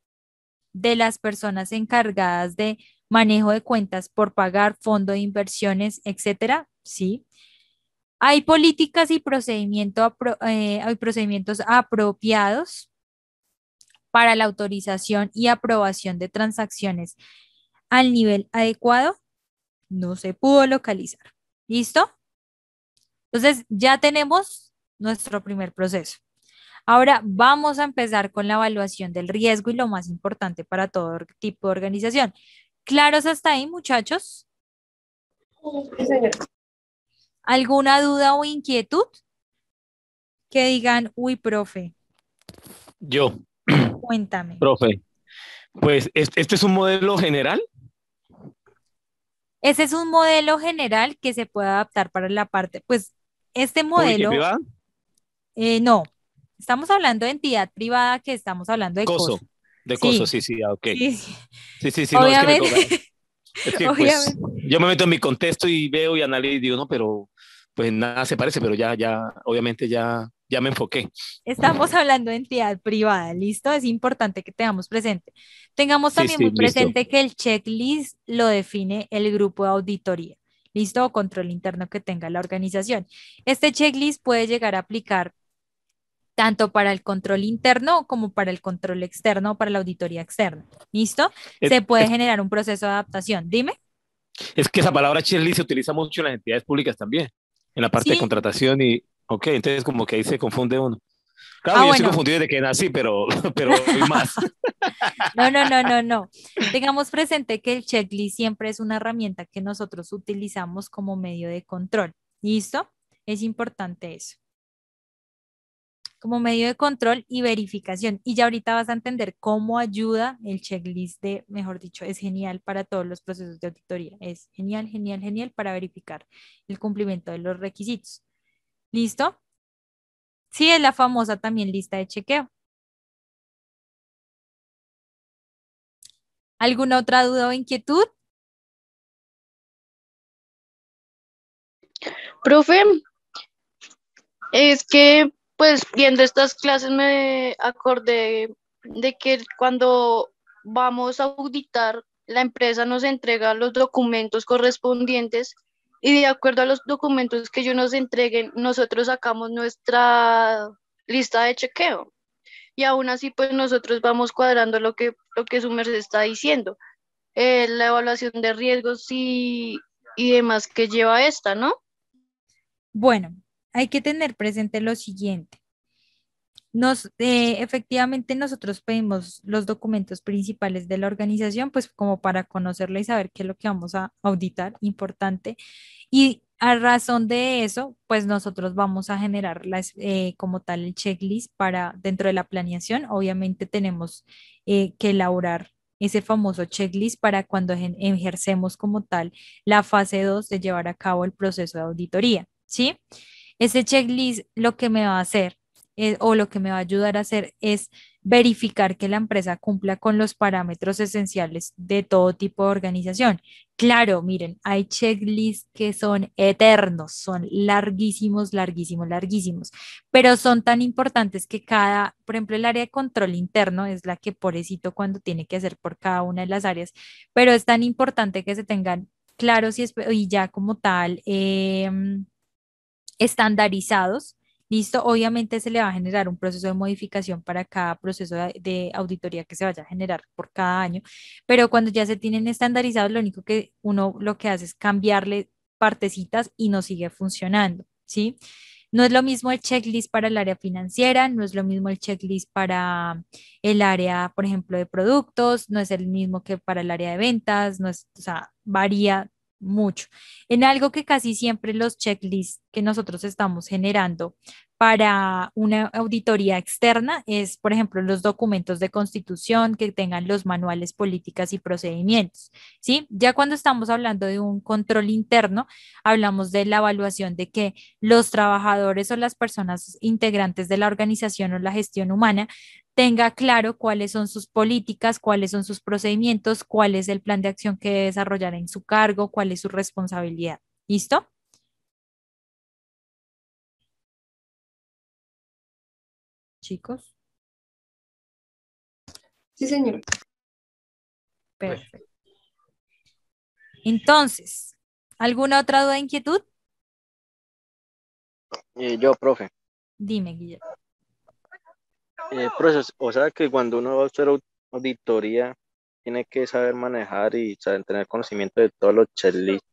de las personas encargadas de manejo de cuentas por pagar fondo de inversiones, etcétera. Sí. Hay políticas y procedimiento, eh, procedimientos apropiados para la autorización y aprobación de transacciones al nivel adecuado. No se pudo localizar. ¿Listo? Entonces ya tenemos nuestro primer proceso. Ahora vamos a empezar con la evaluación del riesgo y lo más importante para todo tipo de organización. ¿Claros hasta ahí, muchachos? Sí, señor. ¿Alguna duda o inquietud? Que digan, uy, profe. Yo. Cuéntame. Profe, pues este, es un modelo general. Ese es un modelo general que se puede adaptar para la parte, pues este modelo... ¿Privada? Eh, no, estamos hablando de entidad privada que estamos hablando de... Coso. De coso, sí, sí, ah, ok. Sí, sí, sí, No, es que Pues, yo me meto en mi contexto y veo y analizo y digo, no, pero pues nada se parece, pero ya, ya, obviamente ya, ya me enfoqué. Estamos hablando de entidad privada, ¿listo? Es importante que tengamos presente. Tengamos también muy presente que el checklist lo define el grupo de auditoría, ¿listo? O control interno que tenga la organización. Este checklist puede llegar a aplicar tanto para el control interno como para el control externo, para la auditoría externa. ¿Listo? Eh, se puede generar un proceso de adaptación. Dime. Es que esa palabra checklist se utiliza mucho en las entidades públicas también, en la parte de contratación y, ok, entonces como que ahí se confunde uno. Claro, ah, yo estoy confundido desde que nací, pero, pero más. no, no, no, no, no. Tengamos presente que el checklist siempre es una herramienta que nosotros utilizamos como medio de control. ¿Listo? Es importante eso como medio de control y verificación. Y ya ahorita vas a entender cómo ayuda el checklist de, mejor dicho, es genial para todos los procesos de auditoría. Es genial, genial, genial para verificar el cumplimiento de los requisitos. ¿Listo? Sí, es la famosa también lista de chequeo. ¿Alguna otra duda o inquietud? Profe, es que pues viendo estas clases me acordé de que cuando vamos a auditar, la empresa nos entrega los documentos correspondientes y de acuerdo a los documentos que ellos nos entreguen, nosotros sacamos nuestra lista de chequeo. Y aún así, pues nosotros vamos cuadrando lo que, lo que su está diciendo, eh, la evaluación de riesgos y, y demás que lleva esta, ¿no? Bueno, hay que tener presente lo siguiente. Nos, eh, efectivamente, nosotros pedimos los documentos principales de la organización, pues como para conocerla y saber qué es lo que vamos a auditar, importante. Y a razón de eso, pues nosotros vamos a generar eh, como tal el checklist para dentro de la planeación. Obviamente tenemos eh, que elaborar ese famoso checklist para cuando ejercemos como tal la fase 2 de llevar a cabo el proceso de auditoría, ¿sí? sí ese checklist lo que me va a hacer eh, o lo que me va a ayudar a hacer es verificar que la empresa cumpla con los parámetros esenciales de todo tipo de organización. Claro, miren, hay checklists que son eternos, son larguísimos, larguísimos, larguísimos, pero son tan importantes que cada, por ejemplo, el área de control interno es la que pobrecito cuando tiene que hacer por cada una de las áreas, pero es tan importante que se tengan claros y, y ya como tal. Em, estandarizados. Listo, obviamente se le va a generar un proceso de modificación para cada proceso de, auditoría que se vaya a generar por cada año, pero cuando ya se tienen estandarizados, lo único que uno lo que hace es cambiarle partecitas y no sigue funcionando, ¿sí? No es lo mismo el checklist para el área financiera, no es lo mismo el checklist para el área, por ejemplo, de productos, no es el mismo que para el área de ventas, no es, o sea, varía mucho. En algo que casi siempre los checklists que nosotros estamos generando para una auditoría externa es, por ejemplo, los documentos de constitución que tengan los manuales, políticas y procedimientos. ¿sí? Ya cuando estamos hablando de un control interno, hablamos de la evaluación de que los trabajadores o las personas integrantes de la organización o la gestión humana tenga claro cuáles son sus políticas, cuáles son sus procedimientos, cuál es el plan de acción que debe desarrollar en su cargo, cuál es su responsabilidad. ¿Listo? Chicos. Sí, señor. Perfecto. Entonces, ¿alguna otra duda, inquietud? Eh, yo, profe. Dime, Guillermo. Eh, o sea que cuando uno va a hacer auditoría, tiene que saber manejar y saber tener conocimiento de todos los checklists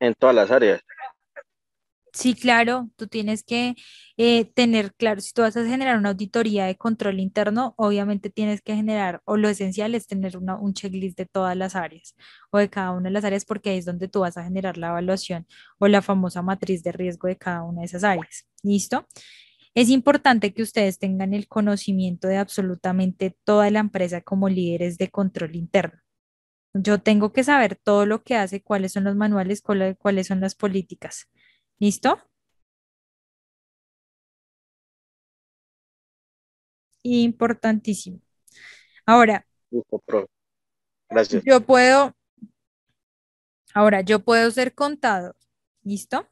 en todas las áreas. Sí, claro, tú tienes que eh, tener claro, si tú vas a generar una auditoría de control interno, obviamente tienes que generar, o lo esencial es tener un checklist de todas las áreas o de cada una de las áreas, porque es donde tú vas a generar la evaluación o la famosa matriz de riesgo de cada una de esas áreas. ¿Listo? Es importante que ustedes tengan el conocimiento de absolutamente toda la empresa como líderes de control interno. Yo tengo que saber todo lo que hace, cuáles son los manuales, cuáles son las políticas. ¿Listo? Importantísimo. Ahora, yo puedo, ahora yo puedo ser contado, ¿listo?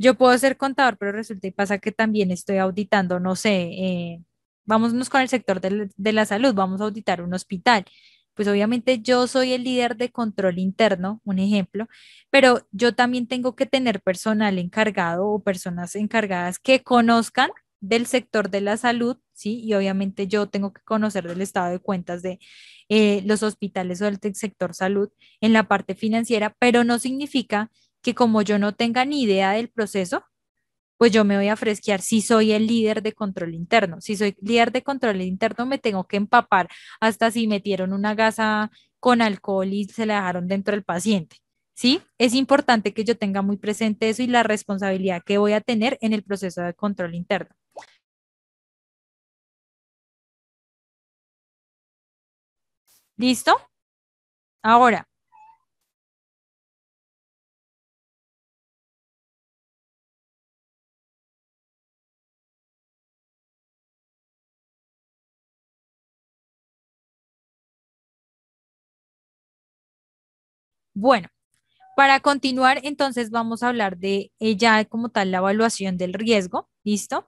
yo puedo ser contador, pero resulta y pasa que también estoy auditando, no sé, eh, vámonos con el sector de, la salud, vamos a auditar un hospital. Pues obviamente yo soy el líder de control interno, un ejemplo, pero yo también tengo que tener personal encargado o personas encargadas que conozcan del sector de la salud, ¿sí? Y obviamente yo tengo que conocer del estado de cuentas de eh, los hospitales o del sector salud en la parte financiera, pero no significa que como yo no tenga ni idea del proceso, pues yo me voy a fresquear si soy el líder de control interno. Si soy líder de control interno, me tengo que empapar hasta si metieron una gasa con alcohol y se la dejaron dentro del paciente. ¿Sí? Es importante que yo tenga muy presente eso y la responsabilidad que voy a tener en el proceso de control interno. ¿Listo? Ahora, Bueno, para continuar, entonces vamos a hablar de ella eh, como tal la evaluación del riesgo, ¿listo?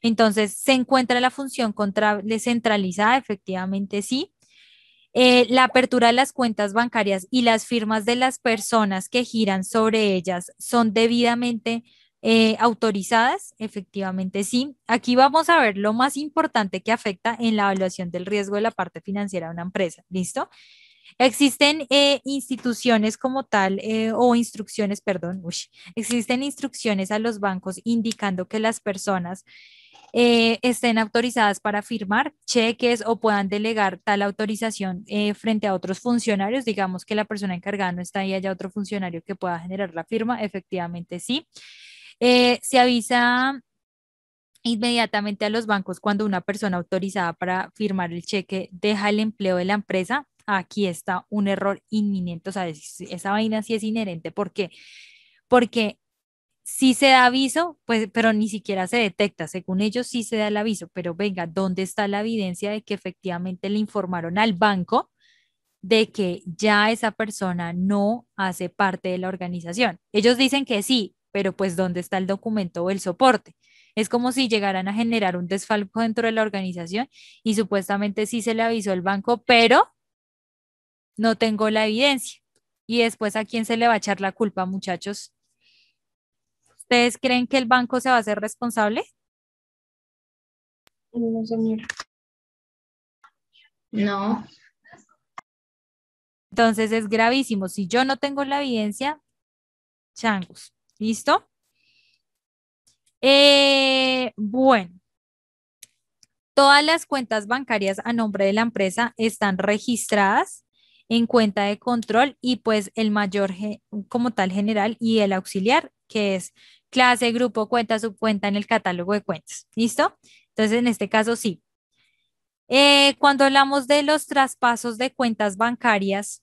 Entonces, ¿se encuentra la función contra centralizada? Efectivamente, sí. Eh, la apertura de las cuentas bancarias y las firmas de las personas que giran sobre ellas son debidamente eh, autorizadas, efectivamente sí. Aquí vamos a ver lo más importante que afecta en la evaluación del riesgo de la parte financiera de una empresa, ¿listo? Existen eh, instituciones como tal eh, o instrucciones, perdón, uy, existen instrucciones a los bancos indicando que las personas eh, estén autorizadas para firmar cheques o puedan delegar tal autorización frente a otros funcionarios. Digamos que la persona encargada no está y haya otro funcionario que pueda generar la firma. Efectivamente, sí. se avisa inmediatamente a los bancos cuando una persona autorizada para firmar el cheque deja el empleo de la empresa aquí está un error inminente, o sea, esa vaina sí es inherente, ¿por qué? Porque si se da aviso, pues, pero ni siquiera se detecta, según ellos sí se da el aviso, pero venga, ¿dónde está la evidencia de que efectivamente le informaron al banco de que ya esa persona no hace parte de la organización? Ellos dicen que sí, pero pues ¿dónde está el documento o el soporte? Es como si llegaran a generar un desfalco dentro de la organización y supuestamente sí se le avisó al banco, pero no tengo la evidencia. Y después, ¿a quién se le va a echar la culpa, muchachos? ¿Ustedes creen que el banco se va a hacer responsable? No, señor. No. Entonces es gravísimo. Si yo no tengo la evidencia, changos. ¿Listo? Eh, bueno, todas las cuentas bancarias a nombre de la empresa están registradas en cuenta de control y pues el mayor como tal general y el auxiliar, que es clase, grupo, cuenta, subcuenta en el catálogo de cuentas. ¿Listo? Entonces, en este caso sí. Eh, cuando hablamos de los traspasos de cuentas bancarias,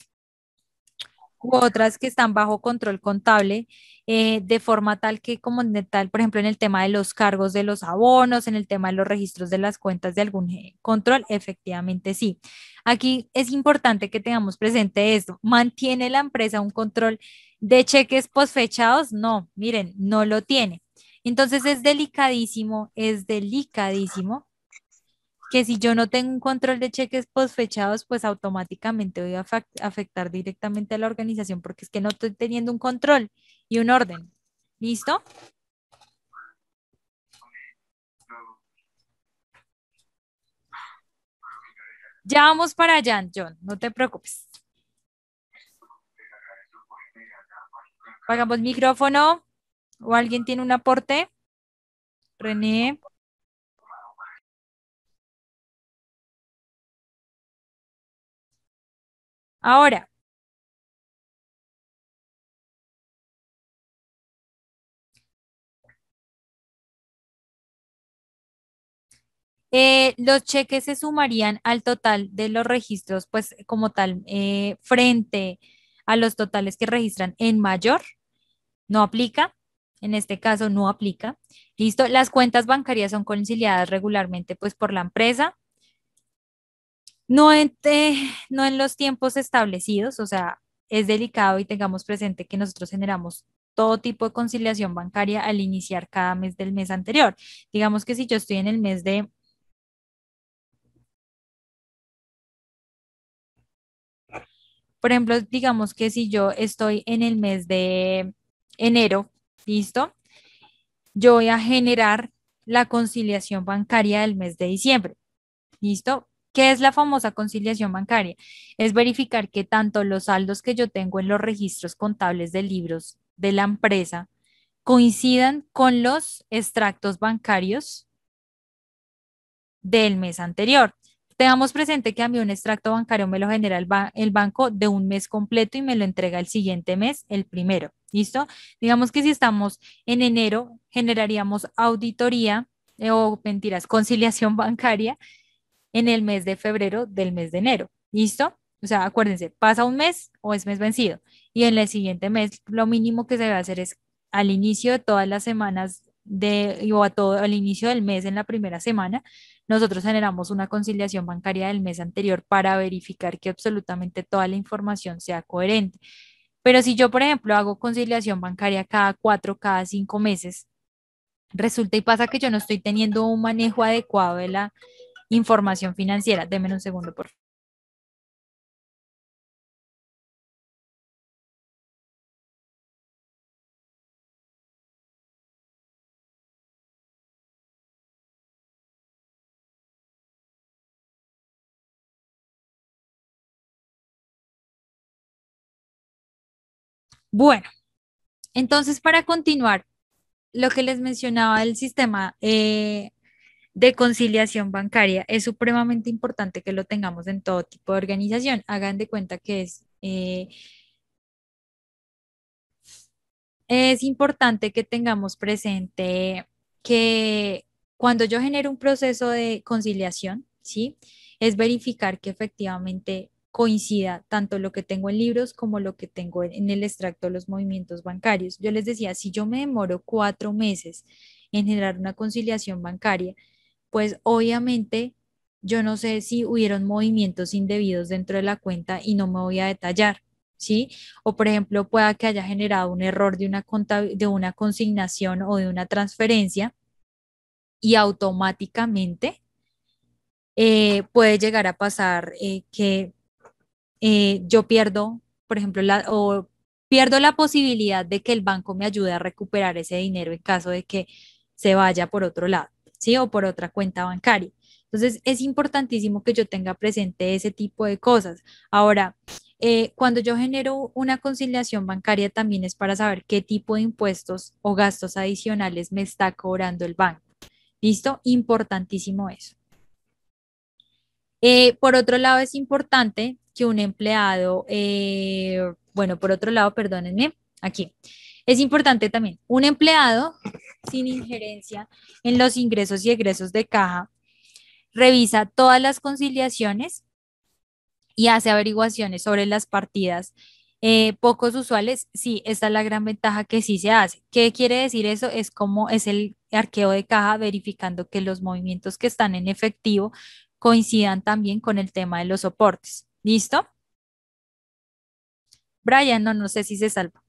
otras que están bajo control contable, eh, de forma tal que como tal, por ejemplo, en el tema de los cargos de los abonos, en el tema de los registros de las cuentas de algún eh, control, efectivamente sí. Aquí es importante que tengamos presente esto. ¿Mantiene la empresa un control de cheques posfechados? No, miren, no lo tiene. Entonces es delicadísimo, es delicadísimo que si yo no tengo un control de cheques posfechados, pues automáticamente voy a afectar directamente a la organización porque es que no estoy teniendo un control y un orden. ¿Listo? Ya vamos para allá, John, no te preocupes. Pagamos micrófono o alguien tiene un aporte. René. Ahora, eh, los cheques se sumarían al total de los registros, pues como tal, eh, frente a los totales que registran en mayor, no aplica. En este caso no aplica. Listo. Las cuentas bancarias son conciliadas regularmente pues por la empresa no en, eh, no en los tiempos establecidos, o sea, es delicado y tengamos presente que nosotros generamos todo tipo de conciliación bancaria al iniciar cada mes del mes anterior. Digamos que si yo estoy en el mes de... Por ejemplo, digamos que si yo estoy en el mes de enero, ¿listo? Yo voy a generar la conciliación bancaria del mes de diciembre, ¿listo? ¿Qué es la famosa conciliación bancaria? Es verificar que tanto los saldos que yo tengo en los registros contables de libros de la empresa coincidan con los extractos bancarios del mes anterior. Tengamos presente que a mí un extracto bancario me lo genera el, banco de un mes completo y me lo entrega el siguiente mes, el primero. ¿Listo? Digamos que si estamos en enero, generaríamos auditoría eh, o mentiras, conciliación bancaria en el mes de febrero del mes de enero. ¿Listo? O sea, acuérdense, pasa un mes o es mes vencido. Y en el siguiente mes lo mínimo que se debe hacer es al inicio de todas las semanas de, o a todo, al inicio del mes, en la primera semana, nosotros generamos una conciliación bancaria del mes anterior para verificar que absolutamente toda la información sea coherente. Pero si yo, por ejemplo, hago conciliación bancaria cada cuatro, cada cinco meses, resulta y pasa que yo no estoy teniendo un manejo adecuado de la, información financiera. Deme un segundo, por favor. Bueno, entonces para continuar, lo que les mencionaba del sistema eh, de conciliación bancaria. Es supremamente importante que lo tengamos en todo tipo de organización. Hagan de cuenta que es... Eh, es importante que tengamos presente que cuando yo genero un proceso de conciliación, ¿sí? Es verificar que efectivamente coincida tanto lo que tengo en libros como lo que tengo en el extracto de los movimientos bancarios. Yo les decía, si yo me demoro cuatro meses en generar una conciliación bancaria, pues obviamente yo no sé si hubieron movimientos indebidos dentro de la cuenta y no me voy a detallar, ¿sí? O por ejemplo, pueda que haya generado un error de una, de una consignación o de una transferencia y automáticamente eh, puede llegar a pasar eh, que eh, yo pierdo, por ejemplo, la, o pierdo la posibilidad de que el banco me ayude a recuperar ese dinero en caso de que se vaya por otro lado. ¿sí? O por otra cuenta bancaria. Entonces, es importantísimo que yo tenga presente ese tipo de cosas. Ahora, eh, cuando yo genero una conciliación bancaria, también es para saber qué tipo de impuestos o gastos adicionales me está cobrando el banco. ¿Listo? Importantísimo eso. Eh, por otro lado, es importante que un empleado, eh, bueno, por otro lado, perdónenme, aquí. Es importante también, un empleado sin injerencia en los ingresos y egresos de caja, revisa todas las conciliaciones y hace averiguaciones sobre las partidas eh, pocos usuales, sí, esta es la gran ventaja que sí se hace. ¿Qué quiere decir eso? Es como es el arqueo de caja verificando que los movimientos que están en efectivo coincidan también con el tema de los soportes. ¿Listo? Brian, no, no sé si se salva.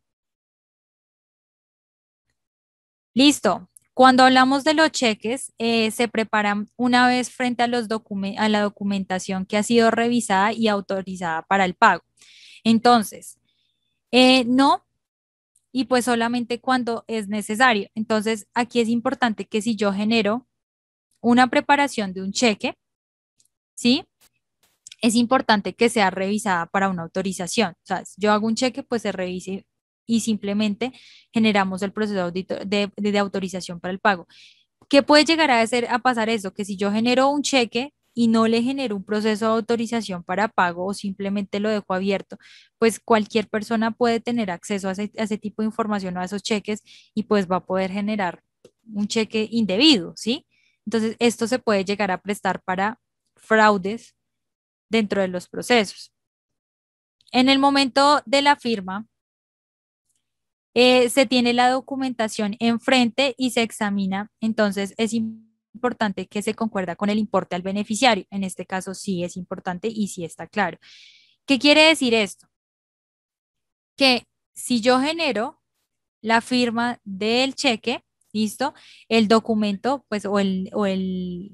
Listo. Cuando hablamos de los cheques, eh, se preparan una vez frente a, los a la documentación que ha sido revisada y autorizada para el pago. Entonces, eh, no, y pues solamente cuando es necesario. Entonces, aquí es importante que si yo genero una preparación de un cheque, ¿sí? Es importante que sea revisada para una autorización. O sea, yo hago un cheque, pues se revise y simplemente generamos el proceso de, autorización para el pago. ¿Qué puede llegar a, hacer, a pasar eso? Que si yo genero un cheque y no le genero un proceso de autorización para pago o simplemente lo dejo abierto, pues cualquier persona puede tener acceso a ese, a ese tipo de información o a esos cheques y pues va a poder generar un cheque indebido, ¿sí? Entonces, esto se puede llegar a prestar para fraudes dentro de los procesos. En el momento de la firma, eh, se tiene la documentación enfrente y se examina. Entonces, es importante que se concuerda con el importe al beneficiario. En este caso, sí es importante y sí está claro. ¿Qué quiere decir esto? Que si yo genero la firma del cheque, ¿listo? El documento, pues, o,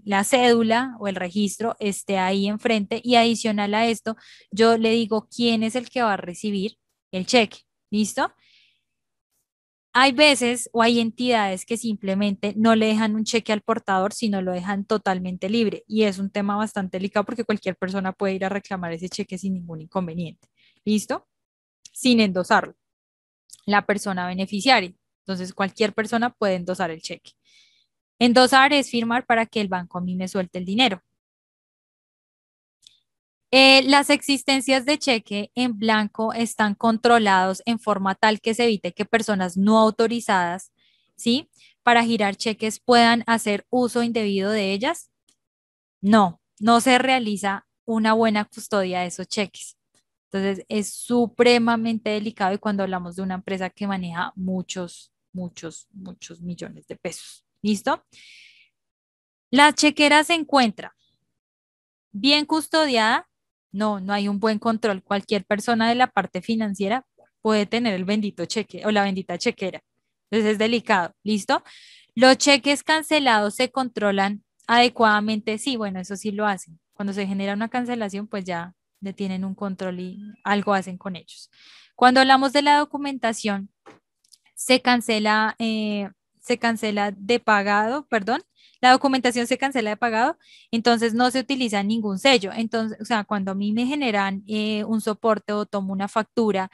la cédula o el registro esté ahí enfrente y adicional a esto, yo le digo quién es el que va a recibir el cheque, ¿listo? hay veces o hay entidades que simplemente no le dejan un cheque al portador, sino lo dejan totalmente libre. Y es un tema bastante delicado porque cualquier persona puede ir a reclamar ese cheque sin ningún inconveniente. ¿Listo? Sin endosarlo. La persona beneficiaria. Entonces, cualquier persona puede endosar el cheque. Endosar es firmar para que el banco a me suelte el dinero. Eh, las existencias de cheque en blanco están controlados en forma tal que se evite que personas no autorizadas, ¿sí? Para girar cheques puedan hacer uso indebido de ellas. No, no se realiza una buena custodia de esos cheques. Entonces es supremamente delicado y cuando hablamos de una empresa que maneja muchos, muchos, muchos millones de pesos. ¿Listo? La chequera se encuentra bien custodiada no, no hay un buen control. Cualquier persona de la parte financiera puede tener el bendito cheque o la bendita chequera. Entonces es delicado. ¿Listo? Los cheques cancelados se controlan adecuadamente. Sí, bueno, eso sí lo hacen. Cuando se genera una cancelación, pues ya le tienen un control y algo hacen con ellos. Cuando hablamos de la documentación, se cancela, eh, se cancela de pagado, perdón, la documentación se cancela de pagado, entonces no se utiliza ningún sello. Entonces, o sea, cuando a mí me generan eh, un soporte o tomo una factura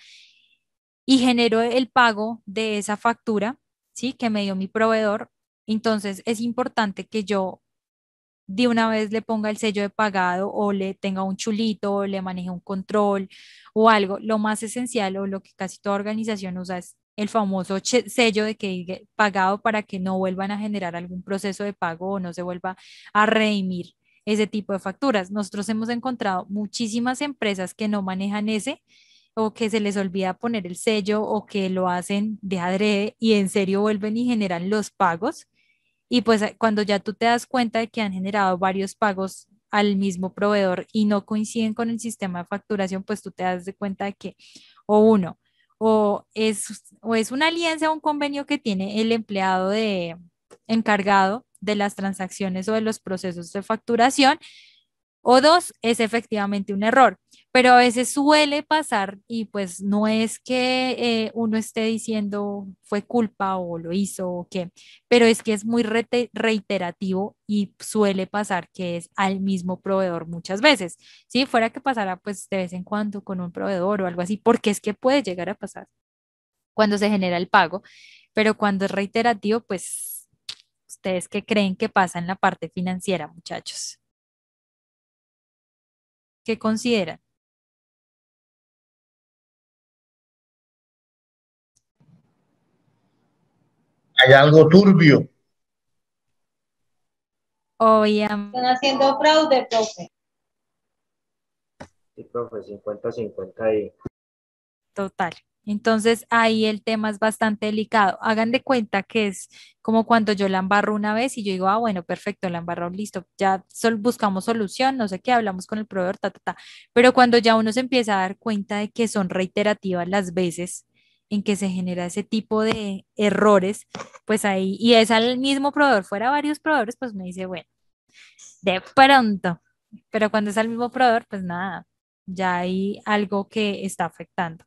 y genero el pago de esa factura, ¿sí? Que me dio mi proveedor, entonces es importante que yo de una vez le ponga el sello de pagado o le tenga un chulito o le maneje un control o algo. Lo más esencial o lo que casi toda organización usa es el famoso sello de que pagado para que no vuelvan a generar algún proceso de pago o no se vuelva a reimir ese tipo de facturas. Nosotros hemos encontrado muchísimas empresas que no manejan ese o que se les olvida poner el sello o que lo hacen de adrede y en serio vuelven y generan los pagos. Y pues eh, cuando ya tú te das cuenta de que han generado varios pagos al mismo proveedor y no coinciden con el sistema de facturación, pues tú te das de cuenta de que o uno, o es, una alianza o un convenio que tiene el empleado de, encargado de las transacciones o de los procesos de facturación o dos, es efectivamente un error. Pero a veces suele pasar y pues no es que eh, uno esté diciendo fue culpa o lo hizo o qué, pero es que es muy reiterativo y suele pasar que es al mismo proveedor muchas veces. Si fuera que pasara pues de vez en cuando con un proveedor o algo así, porque es que puede llegar a pasar cuando se genera el pago, pero cuando es reiterativo pues ustedes que creen que pasa en la parte financiera, muchachos. ¿Qué considera? Hay algo turbio. Obviamente. Están haciendo fraude, profe. Sí, profe, 50-50 ahí. Total. Entonces ahí el tema es bastante delicado. Hagan de cuenta que es como cuando yo la embarro una vez y yo digo, ah, bueno, perfecto, la embarro, listo, ya buscamos solución, no sé qué, hablamos con el proveedor, ta, ta, ta. Pero cuando ya uno se empieza a dar cuenta de que son reiterativas las veces en que se genera ese tipo de errores, pues ahí, y es al mismo proveedor, fuera varios proveedores, pues me dice, bueno, de pronto, pero cuando es al mismo proveedor, pues nada, ya hay algo que está afectando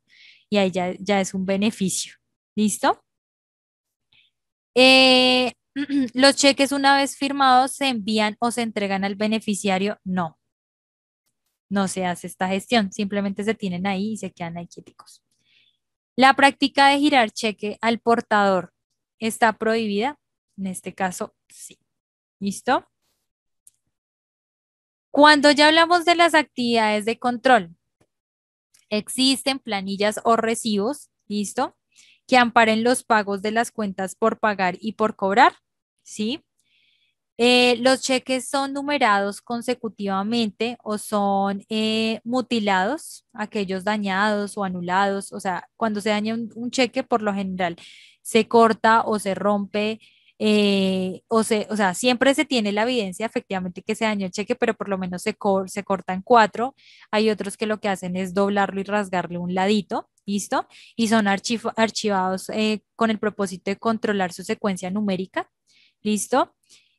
y ahí ya, es un beneficio. ¿Listo? Eh, ¿Los cheques una vez firmados se envían o se entregan al beneficiario? No. No se hace esta gestión, simplemente se tienen ahí y se quedan ahí quieticos. La práctica de girar cheque al portador está prohibida. En este caso, sí. ¿Listo? Cuando ya hablamos de las actividades de control, Existen planillas o recibos, ¿listo? Que amparen los pagos de las cuentas por pagar y por cobrar, ¿sí? Eh, los cheques son numerados consecutivamente o son eh, mutilados, aquellos dañados o anulados. O sea, cuando se daña un, un, cheque, por lo general se corta o se rompe eh, o, sea, siempre se tiene la evidencia efectivamente que se dañó el cheque, pero por lo menos se, se corta en cuatro. Hay otros que lo que hacen es doblarlo y rasgarle un ladito, ¿listo? Y son archivados eh, con el propósito de controlar su secuencia numérica, ¿listo?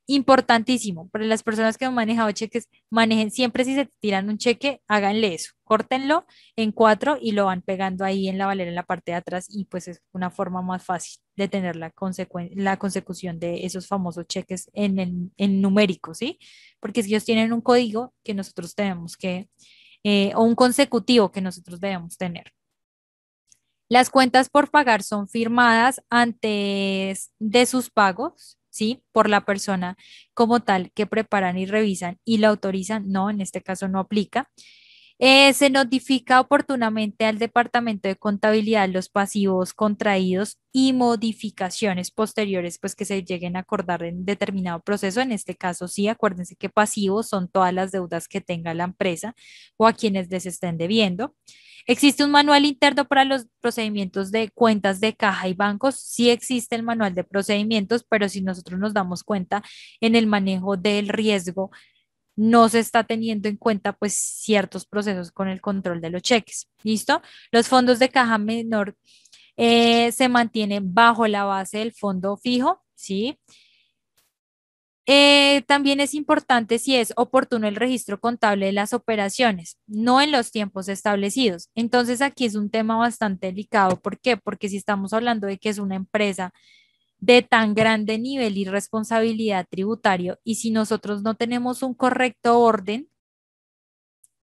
Importantísimo, para las personas que han manejado cheques, manejen siempre si se tiran un cheque, háganle eso, córtenlo en cuatro y lo van pegando ahí en la valera en la parte de atrás y pues es una forma más fácil de tener la, la consecución de esos famosos cheques en, el numérico, ¿sí? Porque ellos tienen un código que nosotros tenemos que, eh, o un consecutivo que nosotros debemos tener. Las cuentas por pagar son firmadas antes de sus pagos, ¿sí? Por la persona como tal que preparan y revisan y la autorizan. No, en este caso no aplica. Eh, se notifica oportunamente al Departamento de Contabilidad los pasivos contraídos y modificaciones posteriores pues que se lleguen a acordar en determinado proceso. En este caso, sí, acuérdense que pasivos son todas las deudas que tenga la empresa o a quienes les estén debiendo. Existe un manual interno para los procedimientos de cuentas de caja y bancos. Sí existe el manual de procedimientos, pero si nosotros nos damos cuenta en el manejo del riesgo, no se está teniendo en cuenta pues ciertos procesos con el control de los cheques. ¿Listo? Los fondos de caja menor eh, se mantienen bajo la base del fondo fijo, ¿sí? Eh, también es importante si es oportuno el registro contable de las operaciones, no en los tiempos establecidos. Entonces aquí es un tema bastante delicado. ¿Por qué? Porque si estamos hablando de que es una empresa de tan grande nivel y responsabilidad tributario y si nosotros no tenemos un correcto orden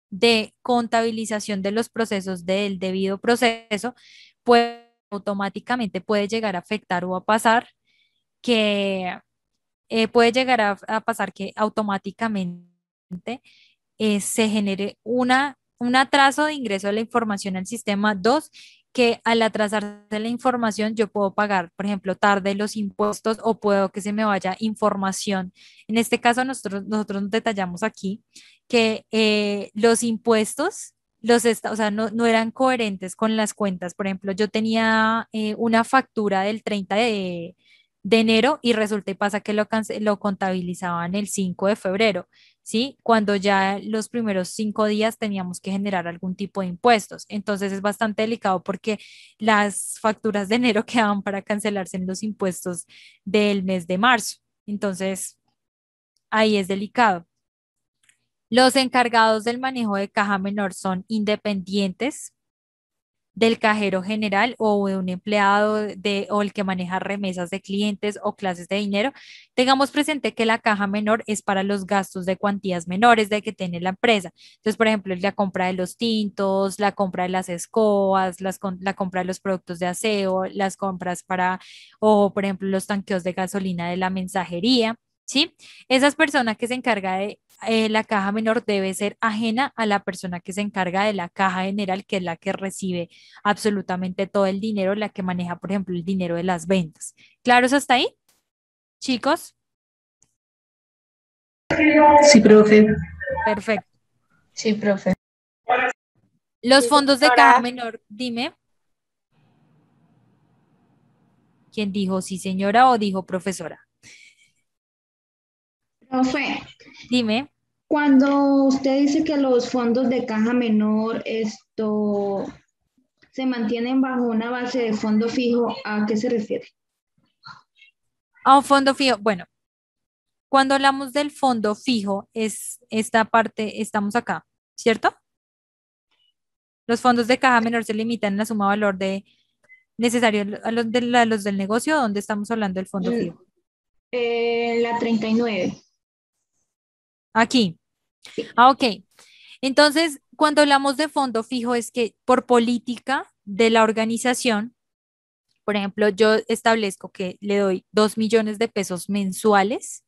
de contabilización de los procesos del debido proceso, pues automáticamente puede llegar a afectar o a pasar que eh, puede llegar a, pasar que automáticamente eh, se genere una, un atraso de ingreso de la información al sistema. 2 que al atrasarse la información yo puedo pagar, por ejemplo, tarde los impuestos o puedo que se me vaya información. En este caso, nosotros, nosotros detallamos aquí que eh, los impuestos, los o no, eran coherentes con las cuentas. Por ejemplo, yo tenía eh, una factura del 30 de, de enero y resulta y pasa que lo, lo contabilizaban el 5 de febrero, ¿sí? Cuando ya los primeros cinco días teníamos que generar algún tipo de impuestos. Entonces es bastante delicado porque las facturas de enero quedaban para cancelarse en los impuestos del mes de marzo. Entonces, ahí es delicado. Los encargados del manejo de caja menor son independientes, del cajero general o de un empleado de, o el que maneja remesas de clientes o clases de dinero, tengamos presente que la caja menor es para los gastos de cuantías menores de que tiene la empresa. Entonces, por ejemplo, la compra de los tintos, la compra de las escobas, las, la compra de los productos de aseo, las compras para, o por ejemplo, los tanqueos de gasolina de la mensajería. ¿Sí? Esas personas que se encargan de eh, la caja menor debe ser ajena a la persona que se encarga de la caja general, que es la que recibe absolutamente todo el dinero, la que maneja, por ejemplo, el dinero de las ventas. ¿Claros hasta ahí? Chicos. Sí, profe. Perfecto. Sí, profe. Los fondos de caja menor, dime. ¿Quién dijo sí, señora, o dijo profesora? Profe. Dime. Cuando usted dice que los fondos de caja menor, esto se mantienen bajo una base de fondo fijo, ¿a qué se refiere? A un fondo fijo. Bueno, cuando hablamos del fondo fijo, es esta parte, estamos acá, ¿cierto? Los fondos de caja menor se limitan a la suma valor de necesario a los, de, los del negocio, dónde estamos hablando del fondo mm. fijo. Eh, la 39. Aquí. Ah, ok. Entonces, cuando hablamos de fondo fijo es que por política de la organización, por ejemplo, yo establezco que le doy dos millones de pesos mensuales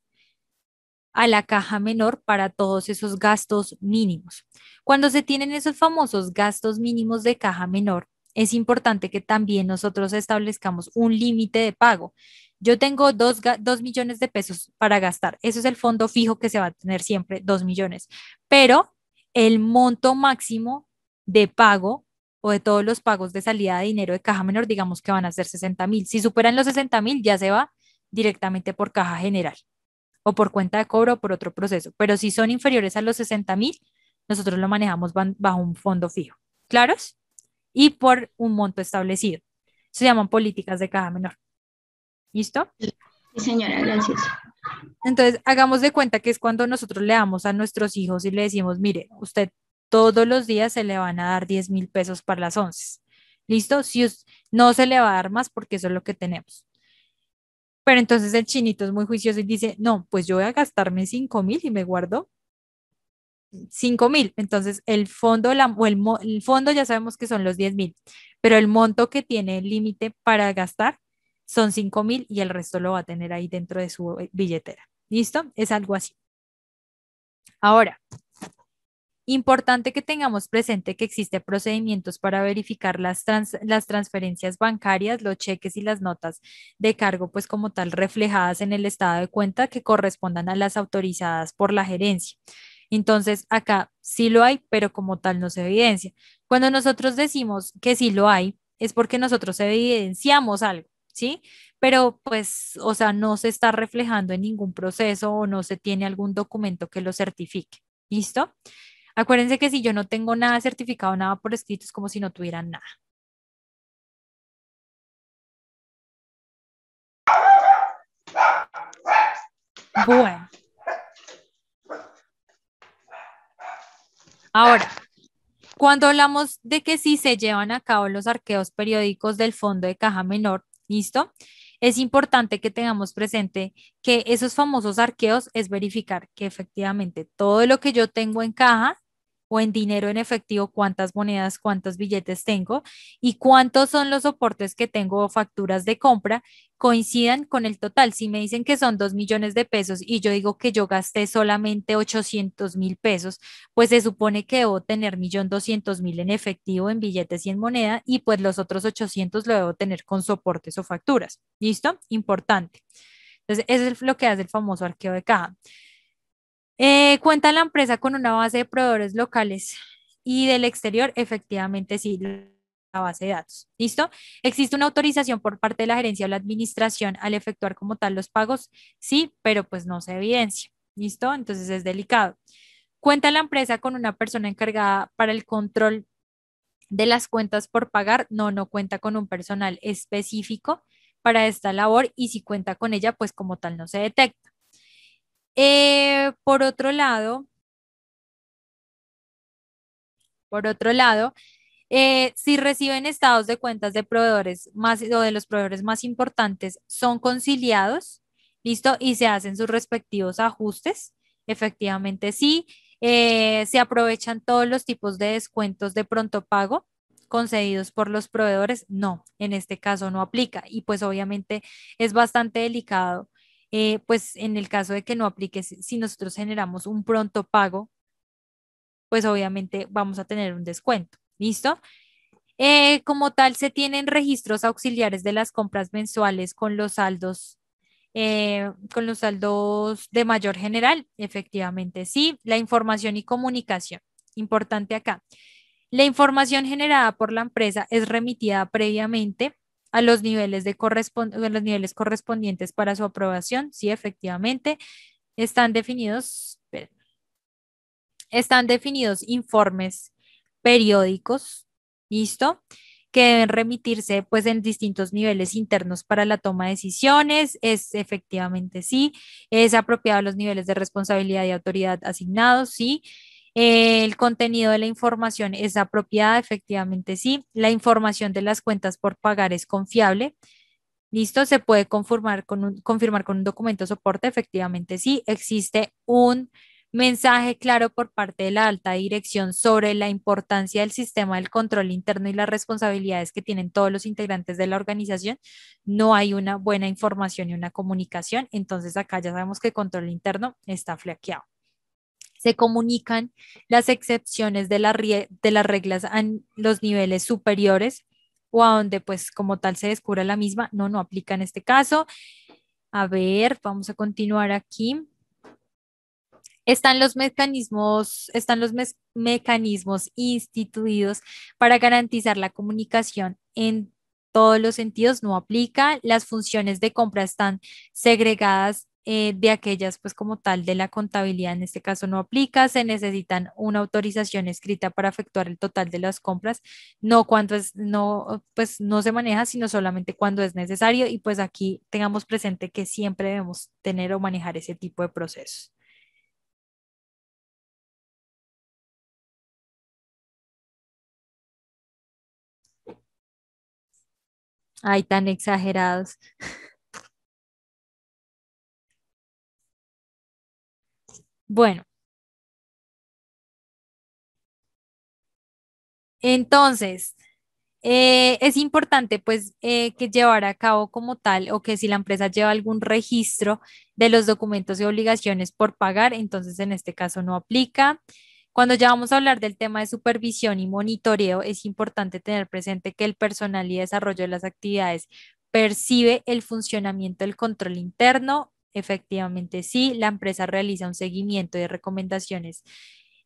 a la caja menor para todos esos gastos mínimos. Cuando se tienen esos famosos gastos mínimos de caja menor, es importante que también nosotros establezcamos un límite de pago. Yo tengo dos, millones de pesos para gastar. Eso es el fondo fijo que se va a tener siempre, dos millones. Pero el monto máximo de pago o de todos los pagos de salida de dinero de caja menor, digamos que van a ser 60 mil. Si superan los 60 mil, ya se va directamente por caja general o por cuenta de cobro o por otro proceso. Pero si son inferiores a los 60 mil, nosotros lo manejamos bajo un fondo fijo. ¿Claros? Y por un monto establecido. Se llaman políticas de caja menor. ¿Listo? Sí, señora, gracias. Entonces, hagamos de cuenta que es cuando nosotros le damos a nuestros hijos y le decimos, mire, usted todos los días se le van a dar 10 mil pesos para las 11. ¿Listo? Si no se le va a dar más porque eso es lo que tenemos. Pero entonces el chinito es muy juicioso y dice, no, pues yo voy a gastarme 5 mil y me guardo 5 mil. Entonces el fondo, la, o el, el fondo ya sabemos que son los 10 mil, pero el monto que tiene el límite para gastar son 5 mil y el resto lo va a tener ahí dentro de su billetera. ¿Listo? Es algo así. Ahora, importante que tengamos presente que existen procedimientos para verificar las, las transferencias bancarias, los cheques y las notas de cargo, pues como tal, reflejadas en el estado de cuenta que correspondan a las autorizadas por la gerencia. Entonces, acá sí lo hay, pero como tal no se evidencia. Cuando nosotros decimos que sí lo hay, es porque nosotros evidenciamos algo. ¿sí? Pero pues, o sea, no se está reflejando en ningún proceso o no se tiene algún documento que lo certifique, ¿listo? Acuérdense que si yo no tengo nada certificado, nada por escrito, es como si no tuvieran nada. Bueno. Ahora, cuando hablamos de que sí se llevan a cabo los arqueos periódicos del fondo de caja menor, ¿Listo? Es importante que tengamos presente que esos famosos arqueos es verificar que efectivamente todo lo que yo tengo en caja o en dinero en efectivo cuántas monedas, cuántos billetes tengo y cuántos son los soportes que tengo o facturas de compra coincidan con el total. Si me dicen que son dos millones de pesos y yo digo que yo gasté solamente 800 mil pesos, pues se supone que debo tener 1.200.000 en efectivo, en billetes y en moneda y pues los otros 800 lo debo tener con soportes o facturas. ¿Listo? Importante. Entonces, eso es lo que hace el famoso arqueo de caja. Eh, ¿Cuenta la empresa con una base de proveedores locales y del exterior? Efectivamente, sí, la base de datos. ¿Listo? ¿Existe una autorización por parte de la gerencia o la administración al efectuar como tal los pagos? Sí, pero pues no se evidencia. ¿Listo? Entonces es delicado. ¿Cuenta la empresa con una persona encargada para el control de las cuentas por pagar? No, no cuenta con un personal específico para esta labor y si cuenta con ella, pues como tal no se detecta. Eh, por otro lado, por otro lado, eh, si reciben estados de cuentas de proveedores más o de los proveedores más importantes, son conciliados, ¿listo? Y se hacen sus respectivos ajustes. Efectivamente, sí. Eh, se aprovechan todos los tipos de descuentos de pronto pago concedidos por los proveedores. No, en este caso no aplica. Y pues obviamente es bastante delicado eh, pues en el caso de que no aplique, si nosotros generamos un pronto pago, pues obviamente vamos a tener un descuento. ¿Listo? Eh, como tal, se tienen registros auxiliares de las compras mensuales con los saldos. Eh, con los saldos de mayor general, efectivamente, sí, la información y comunicación, importante acá. La información generada por la empresa es remitida previamente a los niveles, de los niveles correspondientes para su aprobación. Sí, efectivamente, están definidos, están definidos informes periódicos, ¿listo? que deben remitirse pues en distintos niveles internos para la toma de decisiones, es efectivamente sí, es apropiado los niveles de responsabilidad y autoridad asignados, sí, el contenido de la información es apropiada, efectivamente sí. La información de las cuentas por pagar es confiable. ¿Listo? ¿Se puede con confirmar con un documento soporte? Efectivamente sí. Existe un mensaje claro por parte de la alta dirección sobre la importancia del sistema del control interno y las responsabilidades que tienen todos los integrantes de la organización, no hay una buena información y una comunicación. Entonces acá ya sabemos que el control interno está flaqueado se comunican las excepciones de, la de las reglas a los niveles superiores o a donde pues como tal se descubra la misma, no, no aplica en este caso. A ver, vamos a continuar aquí. Están los mecanismos, están los mecanismos instituidos para garantizar la comunicación en todos los sentidos, no aplica. Las funciones de compra están segregadas eh, de aquellas pues como tal de la contabilidad en este caso no aplica, se necesitan una autorización escrita para efectuar el total de las compras, no cuando es, no, pues no se maneja, sino solamente cuando es necesario y pues aquí tengamos presente que siempre debemos tener o manejar ese tipo de procesos. Ay, tan exagerados. Bueno. Entonces, eh, es importante pues eh, que llevar a cabo como tal o que si la empresa lleva algún registro de los documentos y obligaciones por pagar, entonces en este caso no aplica. Cuando ya vamos a hablar del tema de supervisión y monitoreo, es importante tener presente que el personal y desarrollo de las actividades percibe el funcionamiento del control interno Efectivamente, sí, la empresa realiza un seguimiento de recomendaciones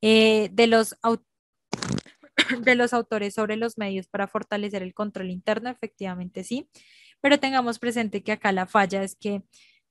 eh, de, los de los autores sobre los medios para fortalecer el control interno, efectivamente sí, pero tengamos presente que acá la falla es que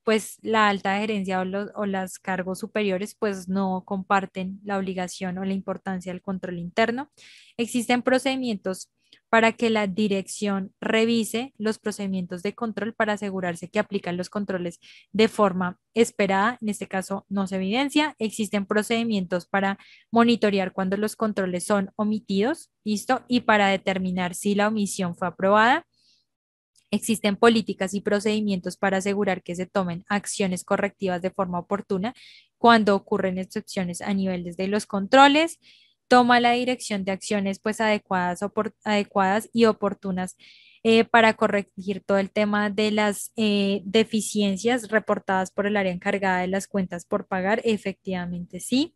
pues la alta gerencia o, los, las cargos superiores pues no comparten la obligación o la importancia del control interno. Existen procedimientos para que la dirección revise los procedimientos de control para asegurarse que aplican los controles de forma esperada. En este caso, no se evidencia. Existen procedimientos para monitorear cuando los controles son omitidos, listo, y para determinar si la omisión fue aprobada. Existen políticas y procedimientos para asegurar que se tomen acciones correctivas de forma oportuna cuando ocurren excepciones a nivel de los controles toma la dirección de acciones pues adecuadas, y oportunas eh, para corregir todo el tema de las eh, deficiencias reportadas por el área encargada de las cuentas por pagar, efectivamente sí.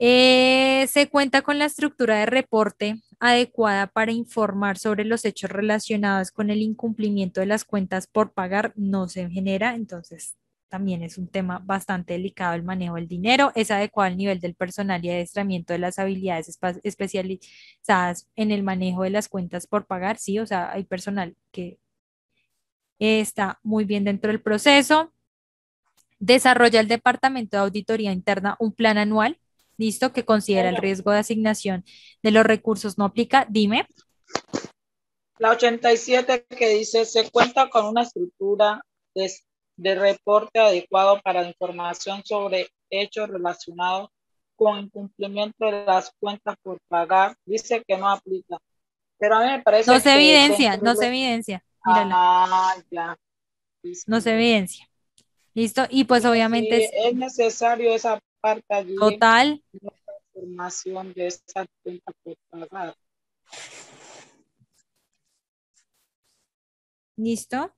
Eh, se cuenta con la estructura de reporte adecuada para informar sobre los hechos relacionados con el incumplimiento de las cuentas por pagar, no se genera, entonces también es un tema bastante delicado el manejo del dinero, es adecuado al nivel del personal y adiestramiento de las habilidades especializadas en el manejo de las cuentas por pagar, sí, o sea, hay personal que está muy bien dentro del proceso. Desarrolla el Departamento de Auditoría Interna un plan anual, listo, que considera el riesgo de asignación de los recursos no aplica. Dime. La 87 que dice, se cuenta con una estructura de de reporte adecuado para información sobre hechos relacionados con incumplimiento de las cuentas por pagar, dice que no aplica. Pero a mí me parece... No se evidencia, no se evidencia. Ah, no se evidencia. Listo, y pues obviamente... es necesario esa parte allí. Total. información de esa cuenta por pagar. ¿Listo?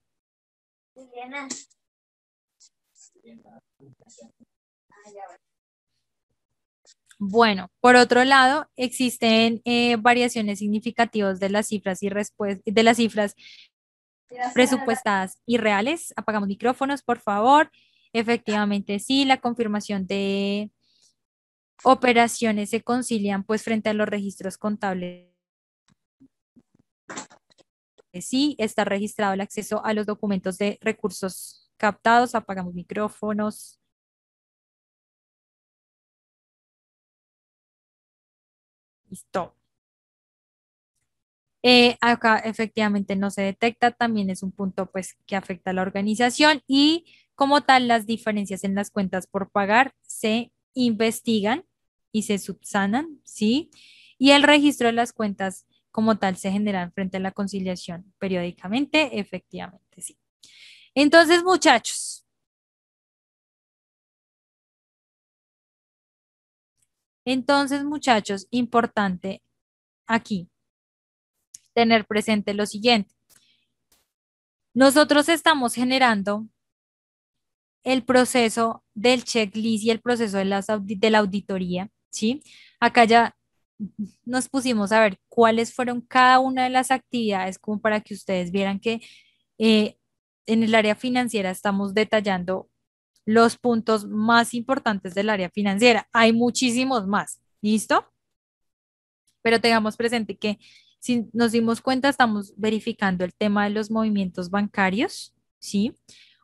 Bueno, por otro lado, existen eh, variaciones significativas de las cifras y de las cifras presupuestadas y reales. Apagamos micrófonos, por favor. Efectivamente, sí, la confirmación de operaciones se concilian pues frente a los registros contables. Sí, está registrado el acceso a los documentos de recursos captados, apagamos micrófonos. Listo. Eh, acá efectivamente no se detecta, también es un punto pues que afecta a la organización y como tal las diferencias en las cuentas por pagar se investigan y se subsanan, ¿sí? Y el registro de las cuentas como tal se genera... frente a la conciliación periódicamente, efectivamente, sí. Entonces, muchachos, entonces, muchachos, importante aquí tener presente lo siguiente. Nosotros estamos generando el proceso del checklist y el proceso de, de la auditoría, ¿sí? Acá ya nos pusimos a ver cuáles fueron cada una de las actividades como para que ustedes vieran que eh, en el área financiera estamos detallando los puntos más importantes del área financiera. Hay muchísimos más, ¿listo? Pero tengamos presente que si nos dimos cuenta, estamos verificando el tema de los movimientos bancarios, ¿sí?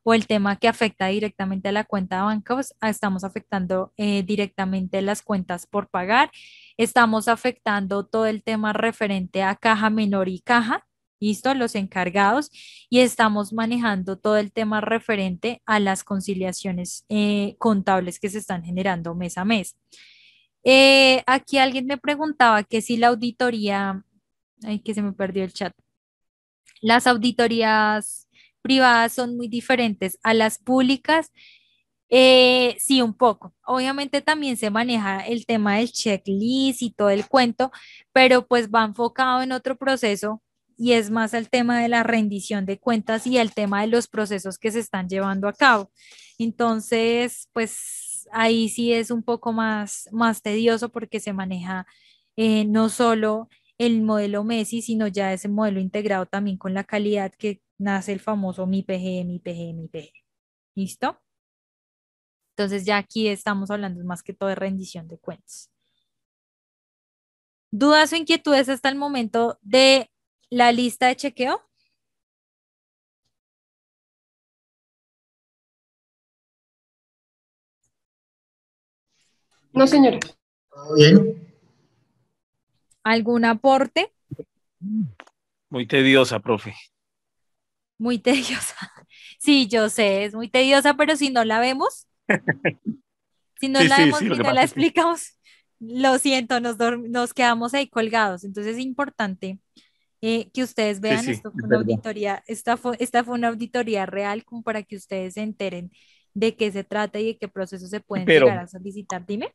O el tema que afecta directamente a la cuenta de bancos, pues, ah, estamos afectando eh, directamente las cuentas por pagar, estamos afectando todo el tema referente a caja menor y caja, listo, los encargados, y estamos manejando todo el tema referente a las conciliaciones eh, contables que se están generando mes a mes. Eh, aquí alguien me preguntaba que si la auditoría, ay, que se me perdió el chat, las auditorías privadas son muy diferentes a las públicas. Eh, sí, un poco. Obviamente también se maneja el tema del checklist y todo el cuento, pero pues va enfocado en otro proceso y es más el tema de la rendición de cuentas y el tema de los procesos que se están llevando a cabo. Entonces, pues ahí sí es un poco más, más tedioso porque se maneja eh, no solo el modelo Messi, sino ya ese modelo integrado también con la calidad que nace el famoso MIPG, MIPG, MIPG. ¿Listo? Entonces ya aquí estamos hablando más que todo de rendición de cuentas. ¿Dudas o inquietudes hasta el momento de la lista de chequeo. No, señora. Bien. ¿Algún aporte? Muy tediosa, profe. Muy tediosa. Sí, yo sé, es muy tediosa, pero si no la vemos, si no la vemos, y no la explicamos, lo siento, nos, nos quedamos ahí colgados. Entonces es importante eh, que ustedes vean, esto fue una auditoría, esta fue, esta fue una auditoría real como para que ustedes se enteren de qué se trata y de qué procesos se pueden a solicitar. Dime.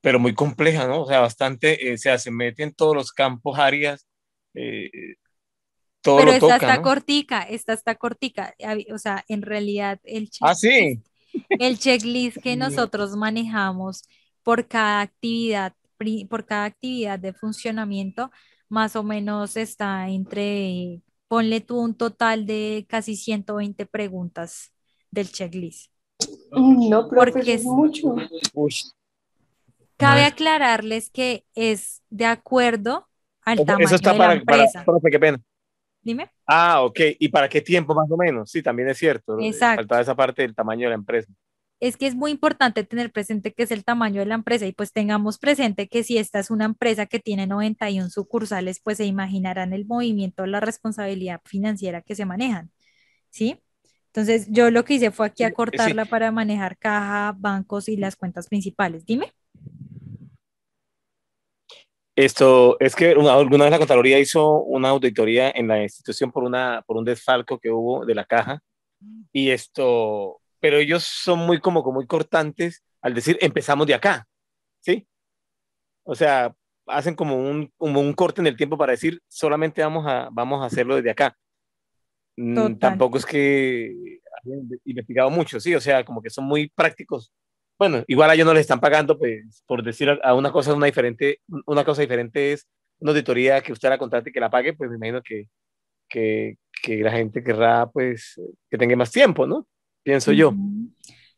Pero muy compleja, ¿no? O sea, bastante, eh, o sea, se mete en todos los campos, áreas, eh, todo pero lo esta está cortica, esta está cortica. O sea, en realidad el ah, checklist, ¿Ah, el checklist que nosotros manejamos por cada actividad, por cada actividad de funcionamiento más o menos está entre, ponle tú un total de casi 120 preguntas del checklist. No, porque pues es mucho. Cabe aclararles que es de acuerdo al tamaño de la empresa. Eso está Para, qué pena. Dime. Ah, ok. ¿Y para qué tiempo más o menos? Sí, también es cierto. Exacto. Falta esa parte del tamaño de la empresa es que es muy importante tener presente que es el tamaño de la empresa y pues tengamos presente que si esta es una empresa que tiene 91 sucursales, pues se imaginarán el movimiento, la responsabilidad financiera que se manejan, ¿sí? Entonces yo lo que hice fue aquí acortarla para manejar caja, bancos y las cuentas principales. Dime. Esto es que alguna vez la Contraloría hizo una auditoría en la institución por, una, por un desfalco que hubo de la caja y esto pero ellos son muy como, cortantes al decir empezamos de acá, ¿sí? O sea, hacen como un, un corte en el tiempo para decir solamente vamos a, vamos a hacerlo desde acá. Mm, tampoco es que hayan investigado mucho, sí, o sea, como que son muy prácticos. Bueno, igual a ellos no les están pagando, pues, por decir a una cosa, una diferente, una cosa diferente es una auditoría que usted la contrate y que la pague, pues me imagino que, que, que la gente querrá, pues, que tenga más tiempo, ¿no? pienso yo.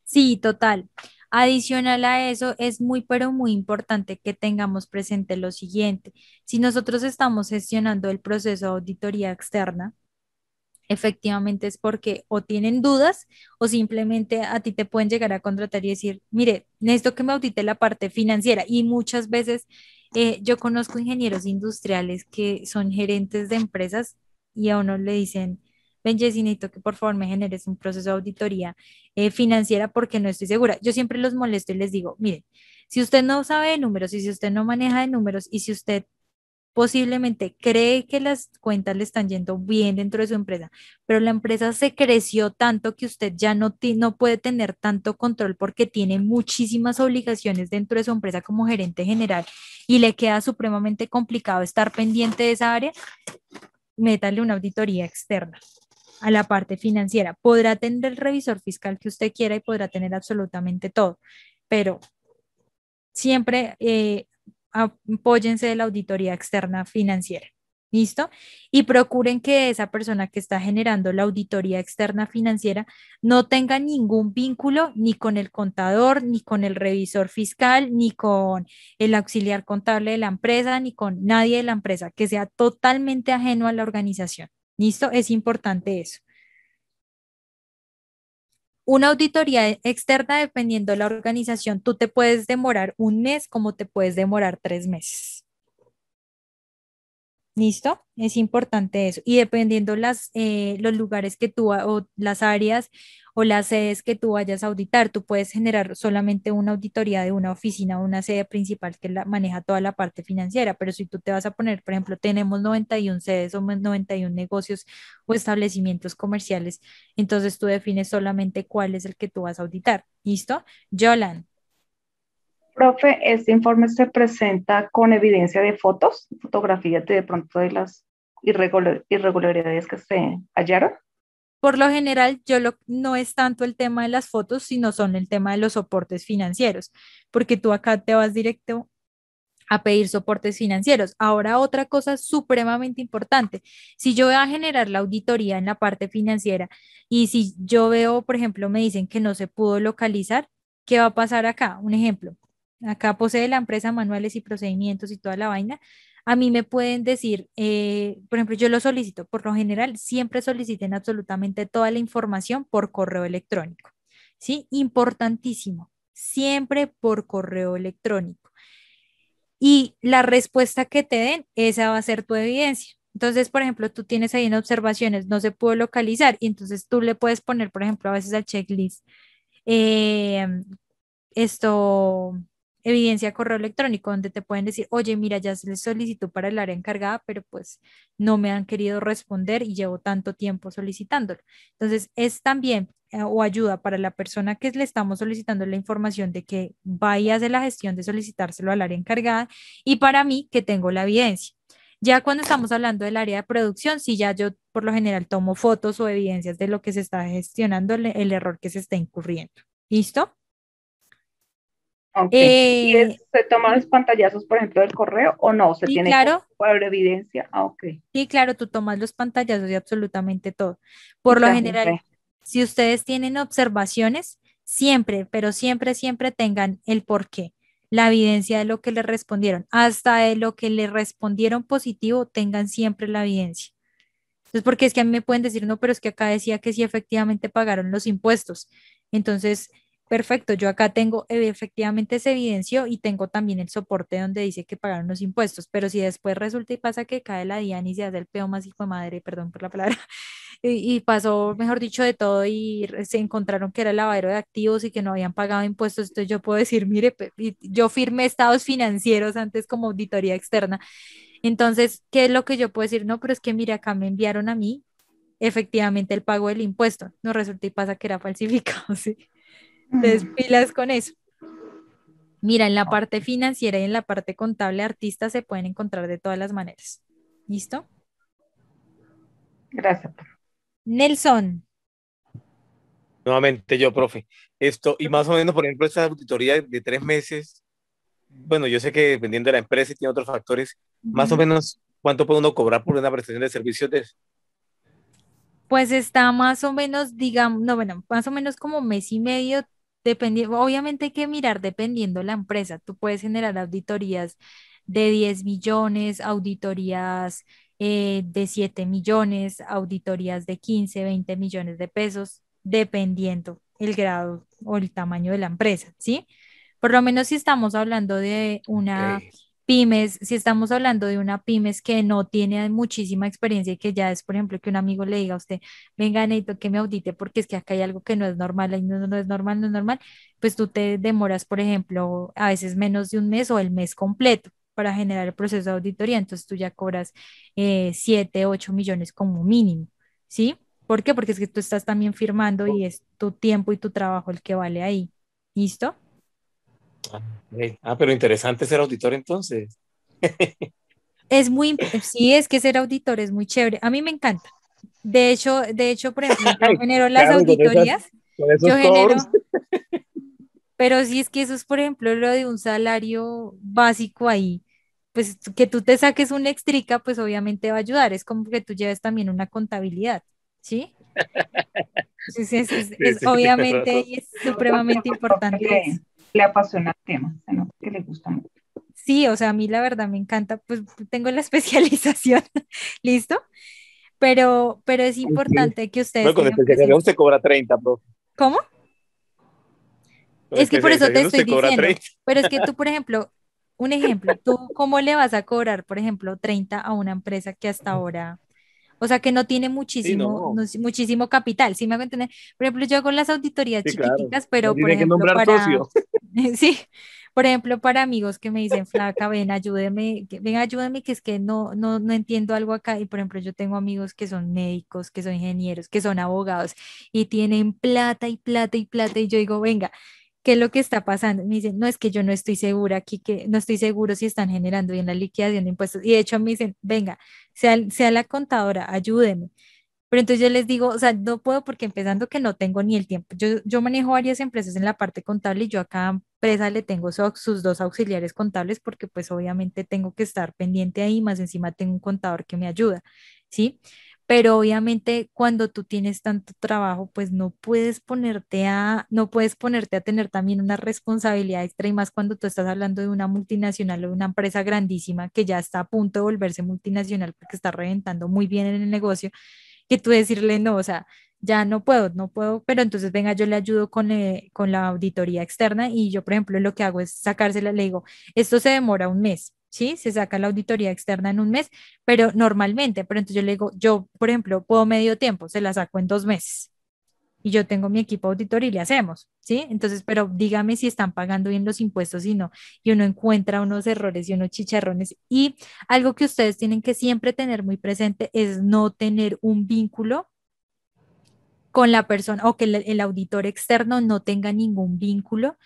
Sí, total. Adicional a eso, es muy, pero muy importante que tengamos presente lo siguiente. Si nosotros estamos gestionando el proceso de auditoría externa, efectivamente es porque o tienen dudas o simplemente a ti te pueden llegar a contratar y decir, mire, necesito que me audite la parte financiera. Y muchas veces eh, yo conozco ingenieros industriales que son gerentes de empresas y a uno le dicen, ven que por favor me generes un proceso de auditoría eh, financiera porque no estoy segura. Yo siempre los molesto y les digo, miren, si usted no sabe de números y si usted no maneja de números y si usted posiblemente cree que las cuentas le están yendo bien dentro de su empresa, pero la empresa se creció tanto que usted ya no, no puede tener tanto control porque tiene muchísimas obligaciones dentro de su empresa como gerente general y le queda supremamente complicado estar pendiente de esa área, métale una auditoría externa a la parte financiera. Podrá tener el revisor fiscal que usted quiera y podrá tener absolutamente todo, pero siempre eh, apóyense de la auditoría externa financiera. ¿Listo? Y procuren que esa persona que está generando la auditoría externa financiera no tenga ningún vínculo ni con el contador, ni con el revisor fiscal, ni con el auxiliar contable de la empresa, ni con nadie de la empresa, que sea totalmente ajeno a la organización. ¿Listo? Es importante eso. Una auditoría externa, dependiendo de la organización, tú te puedes demorar un mes como te puedes demorar tres meses. ¿Listo? Es importante eso. Y dependiendo las, eh, los lugares que tú, o las áreas o las sedes que tú vayas a auditar, tú puedes generar solamente una auditoría de una oficina o una sede principal que la, maneja toda la parte financiera. Pero si tú te vas a poner, por ejemplo, tenemos 91 sedes o 91 negocios o establecimientos comerciales, entonces tú defines solamente cuál es el que tú vas a auditar. ¿Listo? Yolan, Profe, este informe se presenta con evidencia de fotos, fotografías de, de pronto de las irregularidades que se hallaron. Por lo general, yo lo, no es tanto el tema de las fotos, sino son el tema de los soportes financieros, porque tú acá te vas directo a pedir soportes financieros. Ahora, otra cosa supremamente importante, si yo voy a generar la auditoría en la parte financiera y si yo veo, por ejemplo, me dicen que no se pudo localizar, ¿qué va a pasar acá? Un ejemplo, acá posee la empresa manuales y procedimientos y toda la vaina, a mí me pueden decir, eh, por ejemplo, yo lo solicito, por lo general, siempre soliciten absolutamente toda la información por correo electrónico, ¿sí? Importantísimo, siempre por correo electrónico. Y la respuesta que te den, esa va a ser tu evidencia. Entonces, por ejemplo, tú tienes ahí en observaciones, no se pudo localizar, y entonces tú le puedes poner, por ejemplo, a veces al checklist, eh, esto, evidencia correo electrónico donde te pueden decir, oye, mira, ya se le solicitó para el área encargada, pero pues no me han querido responder y llevo tanto tiempo solicitándolo. Entonces, es también eh, o ayuda para la persona que le estamos solicitando la información de que vaya de la gestión de solicitárselo al área encargada y para mí que tengo la evidencia. Ya cuando estamos hablando del área de producción, si ya yo por lo general tomo fotos o evidencias de lo que se está gestionando, el error que se está incurriendo. ¿Listo? Eh, ¿Y se toman los pantallazos, por ejemplo, del correo o no? ¿Se tiene claro. por evidencia? Ah, okay Sí, claro, tú tomas los pantallazos y absolutamente todo. Por lo general, si ustedes tienen observaciones, siempre, pero siempre, siempre tengan el por qué, la evidencia de lo que le respondieron. Hasta de lo que le respondieron positivo, tengan siempre la evidencia. Entonces, porque es que a mí me pueden decir, no, pero es que acá decía que sí efectivamente pagaron los impuestos. Entonces, perfecto, yo acá tengo, eh, efectivamente ese evidenció y tengo también el soporte donde dice que pagaron los impuestos, pero si después resulta y pasa que cae la DIAN y se hace el peo más hijo de madre, perdón por la palabra, y, y, pasó, mejor dicho, de todo y se encontraron que era lavadero de activos y que no habían pagado impuestos, entonces yo puedo decir, mire, yo firmé estados financieros antes como auditoría externa. Entonces, ¿qué es lo que yo puedo decir? No, pero es que mire, acá me enviaron a mí efectivamente el pago del impuesto. No resulta y pasa que era falsificado, sí despilas con eso. Mira, en la ah. parte financiera y en la parte contable, artistas se pueden encontrar de todas las maneras. ¿Listo? Gracias. Nelson. Nuevamente yo, profe. Esto, y más o menos, por ejemplo, esta auditoría de tres meses, bueno, yo sé que dependiendo de la empresa y tiene otros factores, más o menos, ¿cuánto puede uno cobrar por una prestación de servicios Pues está más o menos, digamos, no, bueno, más o menos como mes y medio, obviamente hay que mirar dependiendo la empresa. Tú puedes generar auditorías de 10 eh, millones, auditorías de 7 millones, auditorías de 15, 20 millones de pesos, dependiendo el grado o el tamaño de la empresa, ¿sí? Por lo menos si estamos hablando de una pymes, si estamos hablando de una pymes que no tiene muchísima experiencia y que ya es, por ejemplo, que un amigo le diga a usted, venga, necesito que me audite porque es que acá hay algo que no es normal, no, es normal, no es normal, pues tú te demoras, por ejemplo, a veces menos de un mes o el mes completo para generar el proceso de auditoría, entonces tú ya cobras eh, 7, 8 millones como mínimo, ¿sí? ¿Por qué? Porque es que tú estás también firmando y oh. es tu tiempo y tu trabajo el que vale ahí, ¿listo? Ah, ah, pero interesante ser auditor entonces. es muy, sí, es que ser auditor es muy chévere. A mí me encanta. De hecho, de hecho, por ejemplo, yo genero las auditorías. yo genero, pero si es que eso es, por ejemplo, lo de un salario básico ahí, pues que tú te saques un extrica, pues obviamente va a ayudar. Es como que tú lleves también una contabilidad, ¿sí? obviamente y es supremamente importante le apasiona el tema, que le gusta mucho. Sí, o sea, a mí la verdad me encanta, pues tengo la especialización, ¿listo? Pero, pero es importante que ustedes... No, con especialización usted cobra 30, bro. ¿Cómo? es que por eso te estoy diciendo, pero es que tú, por ejemplo, un ejemplo, ¿tú cómo le vas a cobrar, por ejemplo, 30 a una empresa que hasta ahora, o sea, que no tiene muchísimo, muchísimo capital? ¿sí me hago entender, por ejemplo, yo hago las auditorías pero por ejemplo, para, Sí, por ejemplo, para amigos que me dicen, flaca, ven, ayúdeme, ven, ayúdeme, que es que no, no, no entiendo algo acá. Y por ejemplo, yo tengo amigos que son médicos, que son ingenieros, que son abogados y tienen plata y plata y plata. Y yo digo, venga, ¿qué es lo que está pasando? Me dicen, no, es que yo no estoy segura aquí, que no estoy seguro si están generando bien la liquidación de impuestos. Y de hecho me dicen, venga, sea, sea la contadora, ayúdeme. Pero entonces yo les digo, o sea, no puedo porque empezando que no tengo ni el tiempo. Yo, manejo varias empresas en la parte contable y yo a cada empresa le tengo sus dos auxiliares contables porque pues obviamente tengo que estar pendiente ahí, más encima tengo un contador que me ayuda, ¿sí? Pero obviamente cuando tú tienes tanto trabajo, pues no puedes ponerte a, no puedes ponerte a tener también una responsabilidad extra y más cuando tú estás hablando de una multinacional o de una empresa grandísima que ya está a punto de volverse multinacional porque está reventando muy bien en el negocio que tú decirle, no, o sea, ya no puedo, no puedo, pero entonces venga, yo le ayudo con, eh, con la auditoría externa y yo, por ejemplo, lo que hago es sacársela, le digo, esto se demora un mes, ¿sí? Se saca la auditoría externa en un mes, pero normalmente, pero entonces yo le digo, yo, por ejemplo, puedo medio tiempo, se la saco en dos meses y yo tengo mi equipo auditor y le hacemos, ¿sí? Entonces, pero dígame si están pagando bien los impuestos y no, y uno encuentra unos errores y unos chicharrones. Y algo que ustedes tienen que siempre tener muy presente es no tener un vínculo con la persona o que el, el auditor externo no tenga ningún vínculo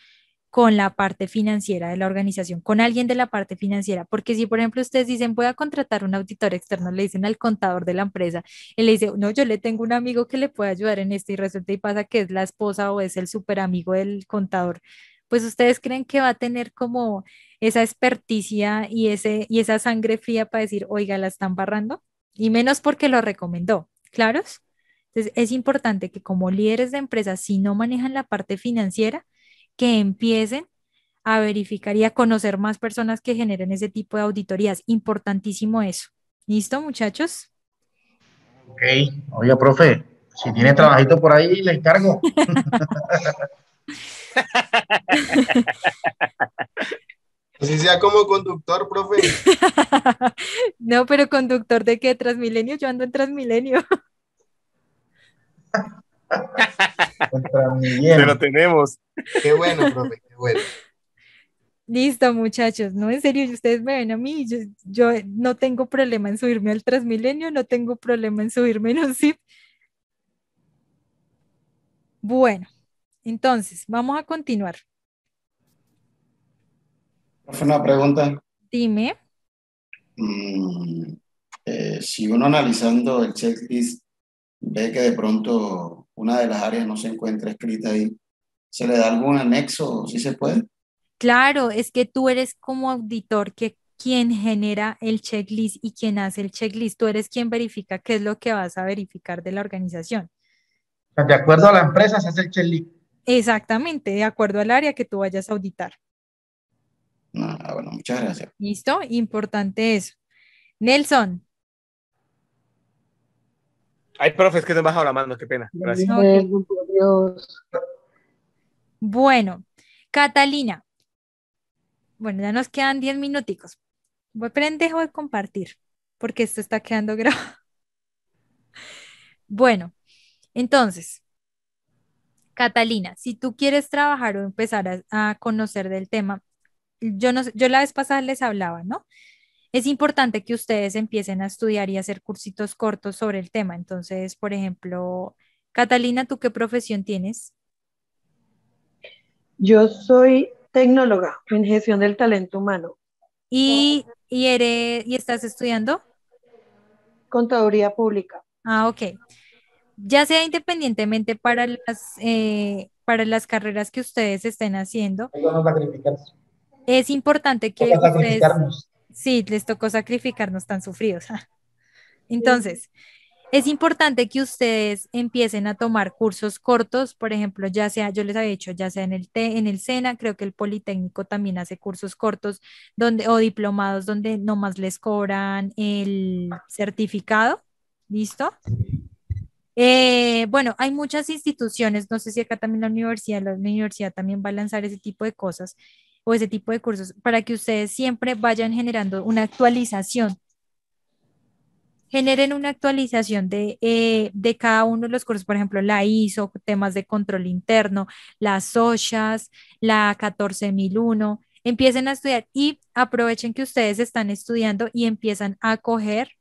con la parte financiera de la organización, con alguien de la parte financiera, porque si por ejemplo ustedes dicen voy a contratar un auditor externo, le dicen al contador de la empresa, él le dice, no, yo le tengo un amigo que le puede ayudar en esto y resulta y pasa que es la esposa o es el super amigo del contador, pues ustedes creen que va a tener como esa experticia y, ese, y esa sangre fría para decir, oiga, la están barrando, y menos porque lo recomendó, ¿claros? Entonces es importante que como líderes de empresa si no manejan la parte financiera, que empiecen a verificar y a conocer más personas que generen ese tipo de auditorías. Importantísimo eso. ¿Listo, muchachos? Ok. Oye, profe, si tiene trabajito por ahí, le encargo. Así sea como conductor, profe. no, pero conductor de qué? Transmilenio, yo ando en Transmilenio pero tenemos. Qué bueno, Listo, muchachos. No, en serio, ustedes me ven a mí. Yo, yo no tengo problema en subirme al Transmilenio, no tengo problema en subirme en un zip. Bueno, entonces, vamos a continuar. Una pregunta. Dime. Mm, eh, si uno analizando el checklist ve que de pronto una de las áreas no se encuentra escrita ahí, ¿se le da algún anexo, si se puede? Claro, es que tú eres como auditor que quien genera el checklist y quien hace el checklist, tú eres quien verifica qué es lo que vas a verificar de la organización. De acuerdo a la empresa se hace el checklist. Exactamente, de acuerdo al área que tú vayas a auditar. Ah, bueno, muchas gracias. Listo, importante eso. Nelson, hay profes que se han bajado la mano, qué pena. Gracias. Bueno, Catalina. Bueno, ya nos quedan 10 minuticos. Voy, dejo de compartir, porque esto está quedando grabado. Bueno, entonces, Catalina, si tú quieres trabajar o empezar a, conocer del tema, yo, no, yo la vez pasada les hablaba, ¿no? es importante que ustedes empiecen a estudiar y hacer cursitos cortos sobre el tema. Entonces, por ejemplo, Catalina, ¿tú qué profesión tienes? Yo soy tecnóloga en gestión del talento humano. ¿Y, eres, y estás estudiando? Contaduría pública. Ah, ok. Ya sea independientemente para las, eh, para las carreras que ustedes estén haciendo. Es importante que ustedes Sí, les tocó sacrificarnos tan sufridos. Entonces, es importante que ustedes empiecen a tomar cursos cortos, por ejemplo, ya sea, yo les había dicho, ya sea en el T, en el SENA, creo que el Politécnico también hace cursos cortos donde, o diplomados donde nomás les cobran el certificado, ¿listo? Eh, bueno, hay muchas instituciones, no sé si acá también la universidad, la universidad también va a lanzar ese tipo de cosas, o ese tipo de cursos para que ustedes siempre vayan generando una actualización. Generen una actualización de, eh, de cada uno de los cursos, por ejemplo, la ISO, temas de control interno, las OSHAs, la 14001. Empiecen a estudiar y aprovechen que ustedes están estudiando y empiezan a coger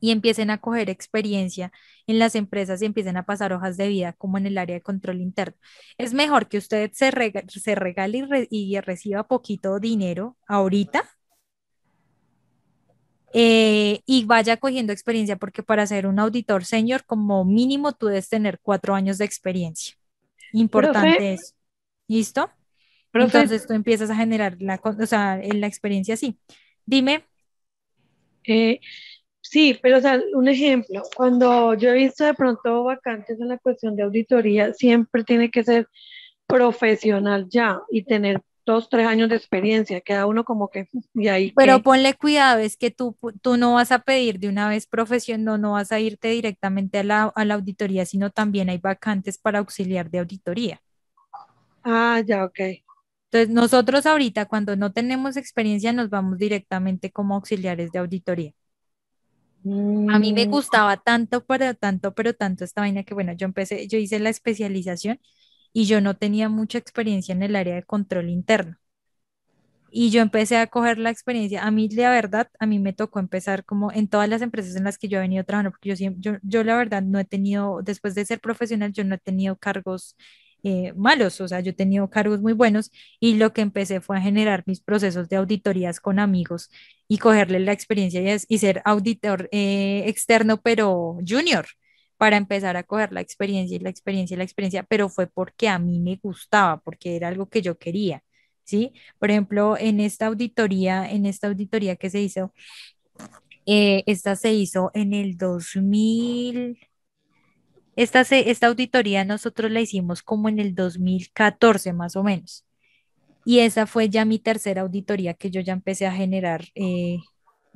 y empiecen a coger experiencia en las empresas y empiecen a pasar hojas de vida como en el área de control interno. Es mejor que usted se, se regale y, reciba poquito dinero ahorita eh, y vaya cogiendo experiencia porque para ser un auditor senior como mínimo tú debes tener cuatro años de experiencia. Importante eso. ¿Listo? Entonces tú empiezas a generar la, o la experiencia así. Dime. Eh, Sí, pero o sea, un ejemplo, cuando yo he visto de pronto vacantes en la cuestión de auditoría, siempre tiene que ser profesional ya y tener dos, tres años de experiencia, queda uno como que y ahí. Pero ponle cuidado, es que tú, no vas a pedir de una vez profesión, no, vas a irte directamente a la, a la auditoría, sino también hay vacantes para auxiliar de auditoría. Ah, ya, ok. Entonces, nosotros ahorita, cuando no tenemos experiencia, nos vamos directamente como auxiliares de auditoría. A mí me mm. gustaba tanto, pero tanto, pero tanto esta vaina que bueno, yo empecé, yo hice la especialización y yo no tenía mucha experiencia en el área de control interno. Y yo empecé a coger la experiencia. A mí, la verdad, a mí me tocó empezar como en todas las empresas en las que yo he venido trabajando, porque yo, yo, yo la verdad no he tenido, después de ser profesional, yo no he tenido cargos eh, malos, o sea, yo he tenido cargos muy buenos y lo que empecé fue a generar mis procesos de auditorías con amigos y cogerle la experiencia y, ser auditor eh, externo, pero junior, para empezar a coger la experiencia y la experiencia y la experiencia, pero fue porque a mí me gustaba, porque era algo que yo quería. ¿Sí? Por ejemplo, en esta auditoría, en esta auditoría que se hizo, eh, esta se hizo en el 2000, esta, auditoría nosotros la hicimos como en el 2014 más o menos. Y esa fue ya mi tercera auditoría que yo ya empecé a generar, eh,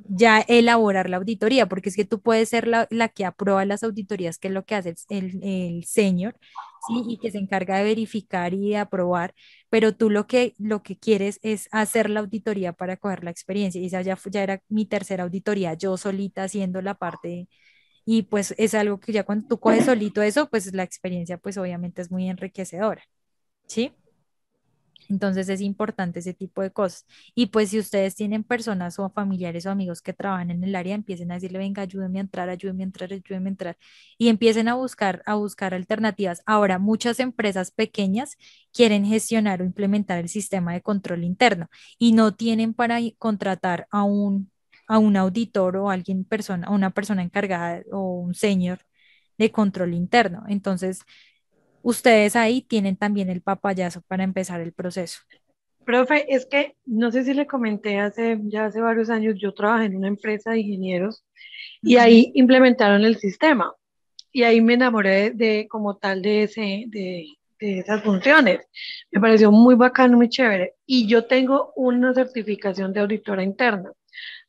ya elaborar la auditoría, porque es que tú puedes ser la, la que aprueba las auditorías, que es lo que hace el, señor, ¿sí? y que se encarga de verificar y de aprobar, pero tú lo que, lo que quieres es hacer la auditoría para coger la experiencia. Y esa ya, ya era mi tercera auditoría, yo solita haciendo la parte y pues es algo que ya cuando tú coges solito eso, pues la experiencia pues obviamente es muy enriquecedora, ¿sí? Entonces es importante ese tipo de cosas. Y pues si ustedes tienen personas o familiares o amigos que trabajan en el área, empiecen a decirle, venga, ayúdenme a entrar, ayúdenme a entrar, ayúdenme a entrar. Y empiecen a buscar, a buscar alternativas. Ahora, muchas empresas pequeñas quieren gestionar o implementar el sistema de control interno y no tienen para contratar a un a un auditor o a alguien persona, a una persona encargada o un señor de control interno. Entonces, ustedes ahí tienen también el papayazo para empezar el proceso. Profe, es que no sé si le comenté hace ya hace varios años, yo trabajé en una empresa de ingenieros y ahí implementaron el sistema y ahí me enamoré de, de como tal de ese de, de esas funciones. Me pareció muy bacano, muy chévere. Y yo tengo una certificación de auditora interna.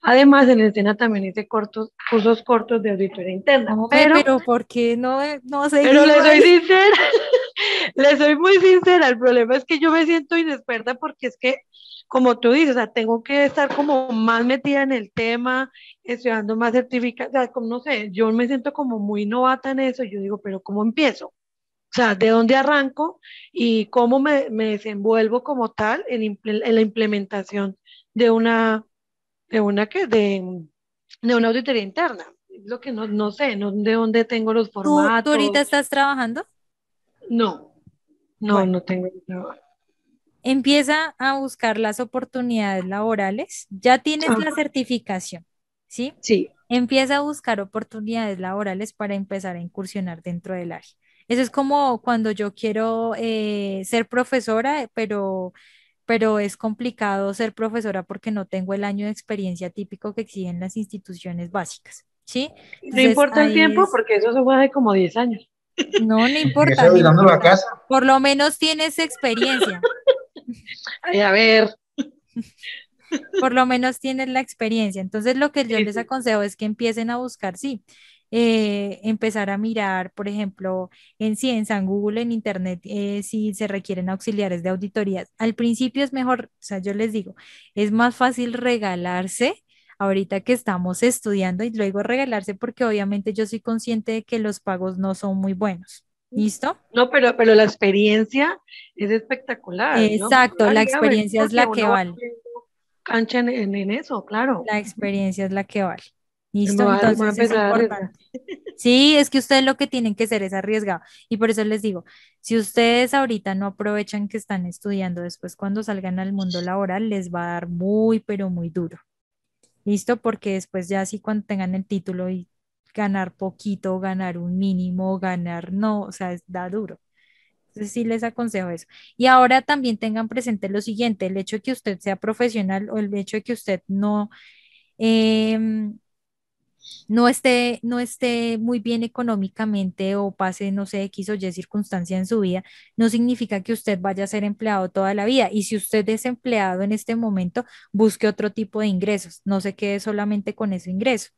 Además, en el SENA también hice cortos, cursos cortos de auditoría interna. pero, pero, ¿por qué no, eh, no sé? Pero le soy sincera, le soy muy sincera. El problema es que yo me siento inexperta porque es que, como tú dices, tengo que estar como más metida en el tema, estudiando más certificados, o sea, como no sé, yo me siento como muy novata en eso. Yo digo, pero ¿cómo empiezo? O sea, ¿de dónde arranco y cómo me, desenvuelvo como tal en la implementación de una de una que de, una auditoría interna. Lo que no, sé, no, de dónde tengo los formatos. ¿Tú, ahorita estás trabajando? No, no, no tengo trabajo. Empieza a buscar las oportunidades laborales. Ya tienes la certificación, ¿sí? Sí. Empieza a buscar oportunidades laborales para empezar a incursionar dentro del área. Eso es como cuando yo quiero eh, ser profesora, pero pero es complicado ser profesora porque no tengo el año de experiencia típico que exigen las instituciones básicas. ¿sí? no importa el tiempo porque eso se fue hace como 10 años. No, no importa. Por lo menos tienes experiencia. a ver. Por lo menos tienes la experiencia. Entonces lo que yo les aconsejo es que empiecen a buscar, sí, eh, empezar a mirar, por ejemplo, en Ciencia, en Google, en Internet, eh, si se requieren auxiliares de auditorías. Al principio es mejor, o sea, yo les digo, es más fácil regalarse ahorita que estamos estudiando y luego regalarse porque obviamente yo soy consciente de que los pagos no son muy buenos. Mm. ¿Listo? No, pero, pero la experiencia es espectacular. Exacto, la experiencia es la que vale. Cancha en eso, claro. La experiencia es la que vale. ¿Listo? Entonces, Sí, es que ustedes lo que tienen que hacer es arriesgado. Y por eso les digo, si ustedes ahorita no aprovechan que están estudiando, después cuando salgan al mundo laboral les va a dar muy, pero muy duro. ¿Listo? Porque después ya sí cuando tengan el título y ganar poquito, ganar un mínimo, ganar no, o sea, da duro. Entonces sí les aconsejo eso. Y ahora también tengan presente lo siguiente, el hecho de que usted sea profesional o el hecho de que usted no... Eh, no esté, no esté muy bien económicamente o pase, no sé, X o Y circunstancia en su vida, no significa que usted vaya a ser empleado toda la vida. Y si usted es empleado en este momento, busque otro tipo de ingresos, no se quede solamente con ese ingreso,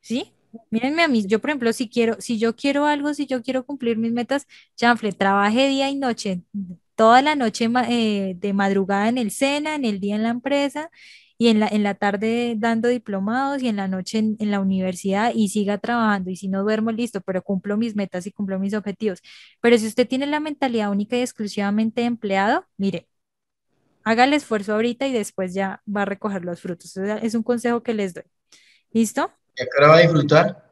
¿sí? Mírenme a mí, yo por ejemplo, si quiero, si yo quiero algo, si yo quiero cumplir mis metas, chanfle, trabaje día y noche, toda la noche eh, de madrugada en el SENA, en el día en la empresa, y en la, en la tarde dando diplomados y en la noche en, la universidad y siga trabajando y si no duermo, listo, pero cumplo mis metas y cumplo mis objetivos. Pero si usted tiene la mentalidad única y exclusivamente de empleado, mire, haga el esfuerzo ahorita y después ya va a recoger los frutos. es un consejo que les doy. ¿Listo? ¿Y acá va a disfrutar?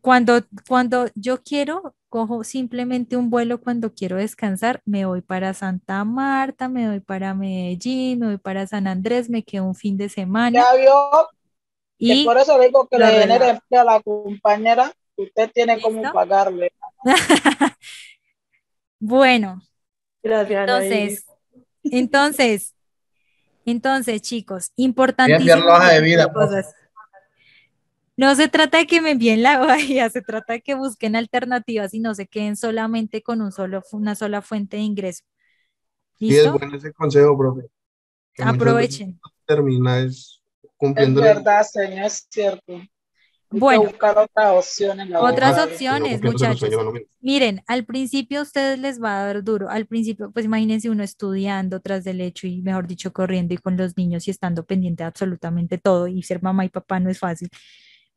Cuando, cuando yo quiero, cojo simplemente un vuelo cuando quiero descansar, me voy para Santa Marta, me voy para Medellín, me voy para San Andrés, me quedo un fin de semana. Ya vio, y por eso digo que le a la compañera, usted tiene como pagarle. bueno. Gracias. Entonces, entonces, entonces, chicos, importantísimo. No se trata de que me envíen la bahía, se trata de que busquen alternativas y no se queden solamente con un solo, una sola fuente de ingreso. Y es bueno ese consejo, profe. Aprovechen. Termina es cumpliendo. verdad, señor, es cierto. Bueno, otras opciones, muchachos. Miren, al principio a ustedes les va a dar duro. Al principio, pues imagínense uno estudiando tras del hecho y, mejor dicho, corriendo y con los niños y estando pendiente de absolutamente todo y ser mamá y papá no es fácil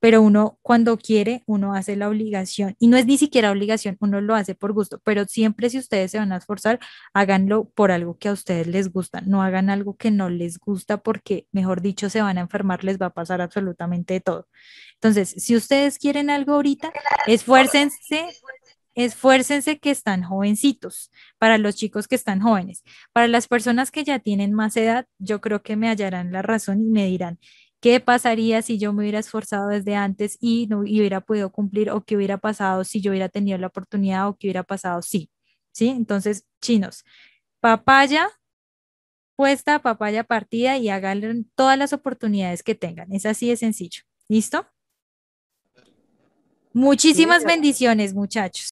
pero uno cuando quiere, uno hace la obligación y no es ni siquiera obligación, uno lo hace por gusto, pero siempre si ustedes se van a esforzar, háganlo por algo que a ustedes les gusta, no hagan algo que no les gusta porque, mejor dicho, se van a enfermar, les va a pasar absolutamente todo. Entonces, si ustedes quieren algo ahorita, esfuércense esfuércense que están jovencitos, para los chicos que están jóvenes. Para las personas que ya tienen más edad, yo creo que me hallarán la razón y me dirán, ¿Qué pasaría si yo me hubiera esforzado desde antes y no hubiera podido cumplir o qué hubiera pasado si yo hubiera tenido la oportunidad o qué hubiera pasado Sí. ¿Sí? Entonces, chinos, papaya puesta, papaya partida y hagan todas las oportunidades que tengan. Es así de sencillo. ¿Listo? Muchísimas bendiciones, muchachos.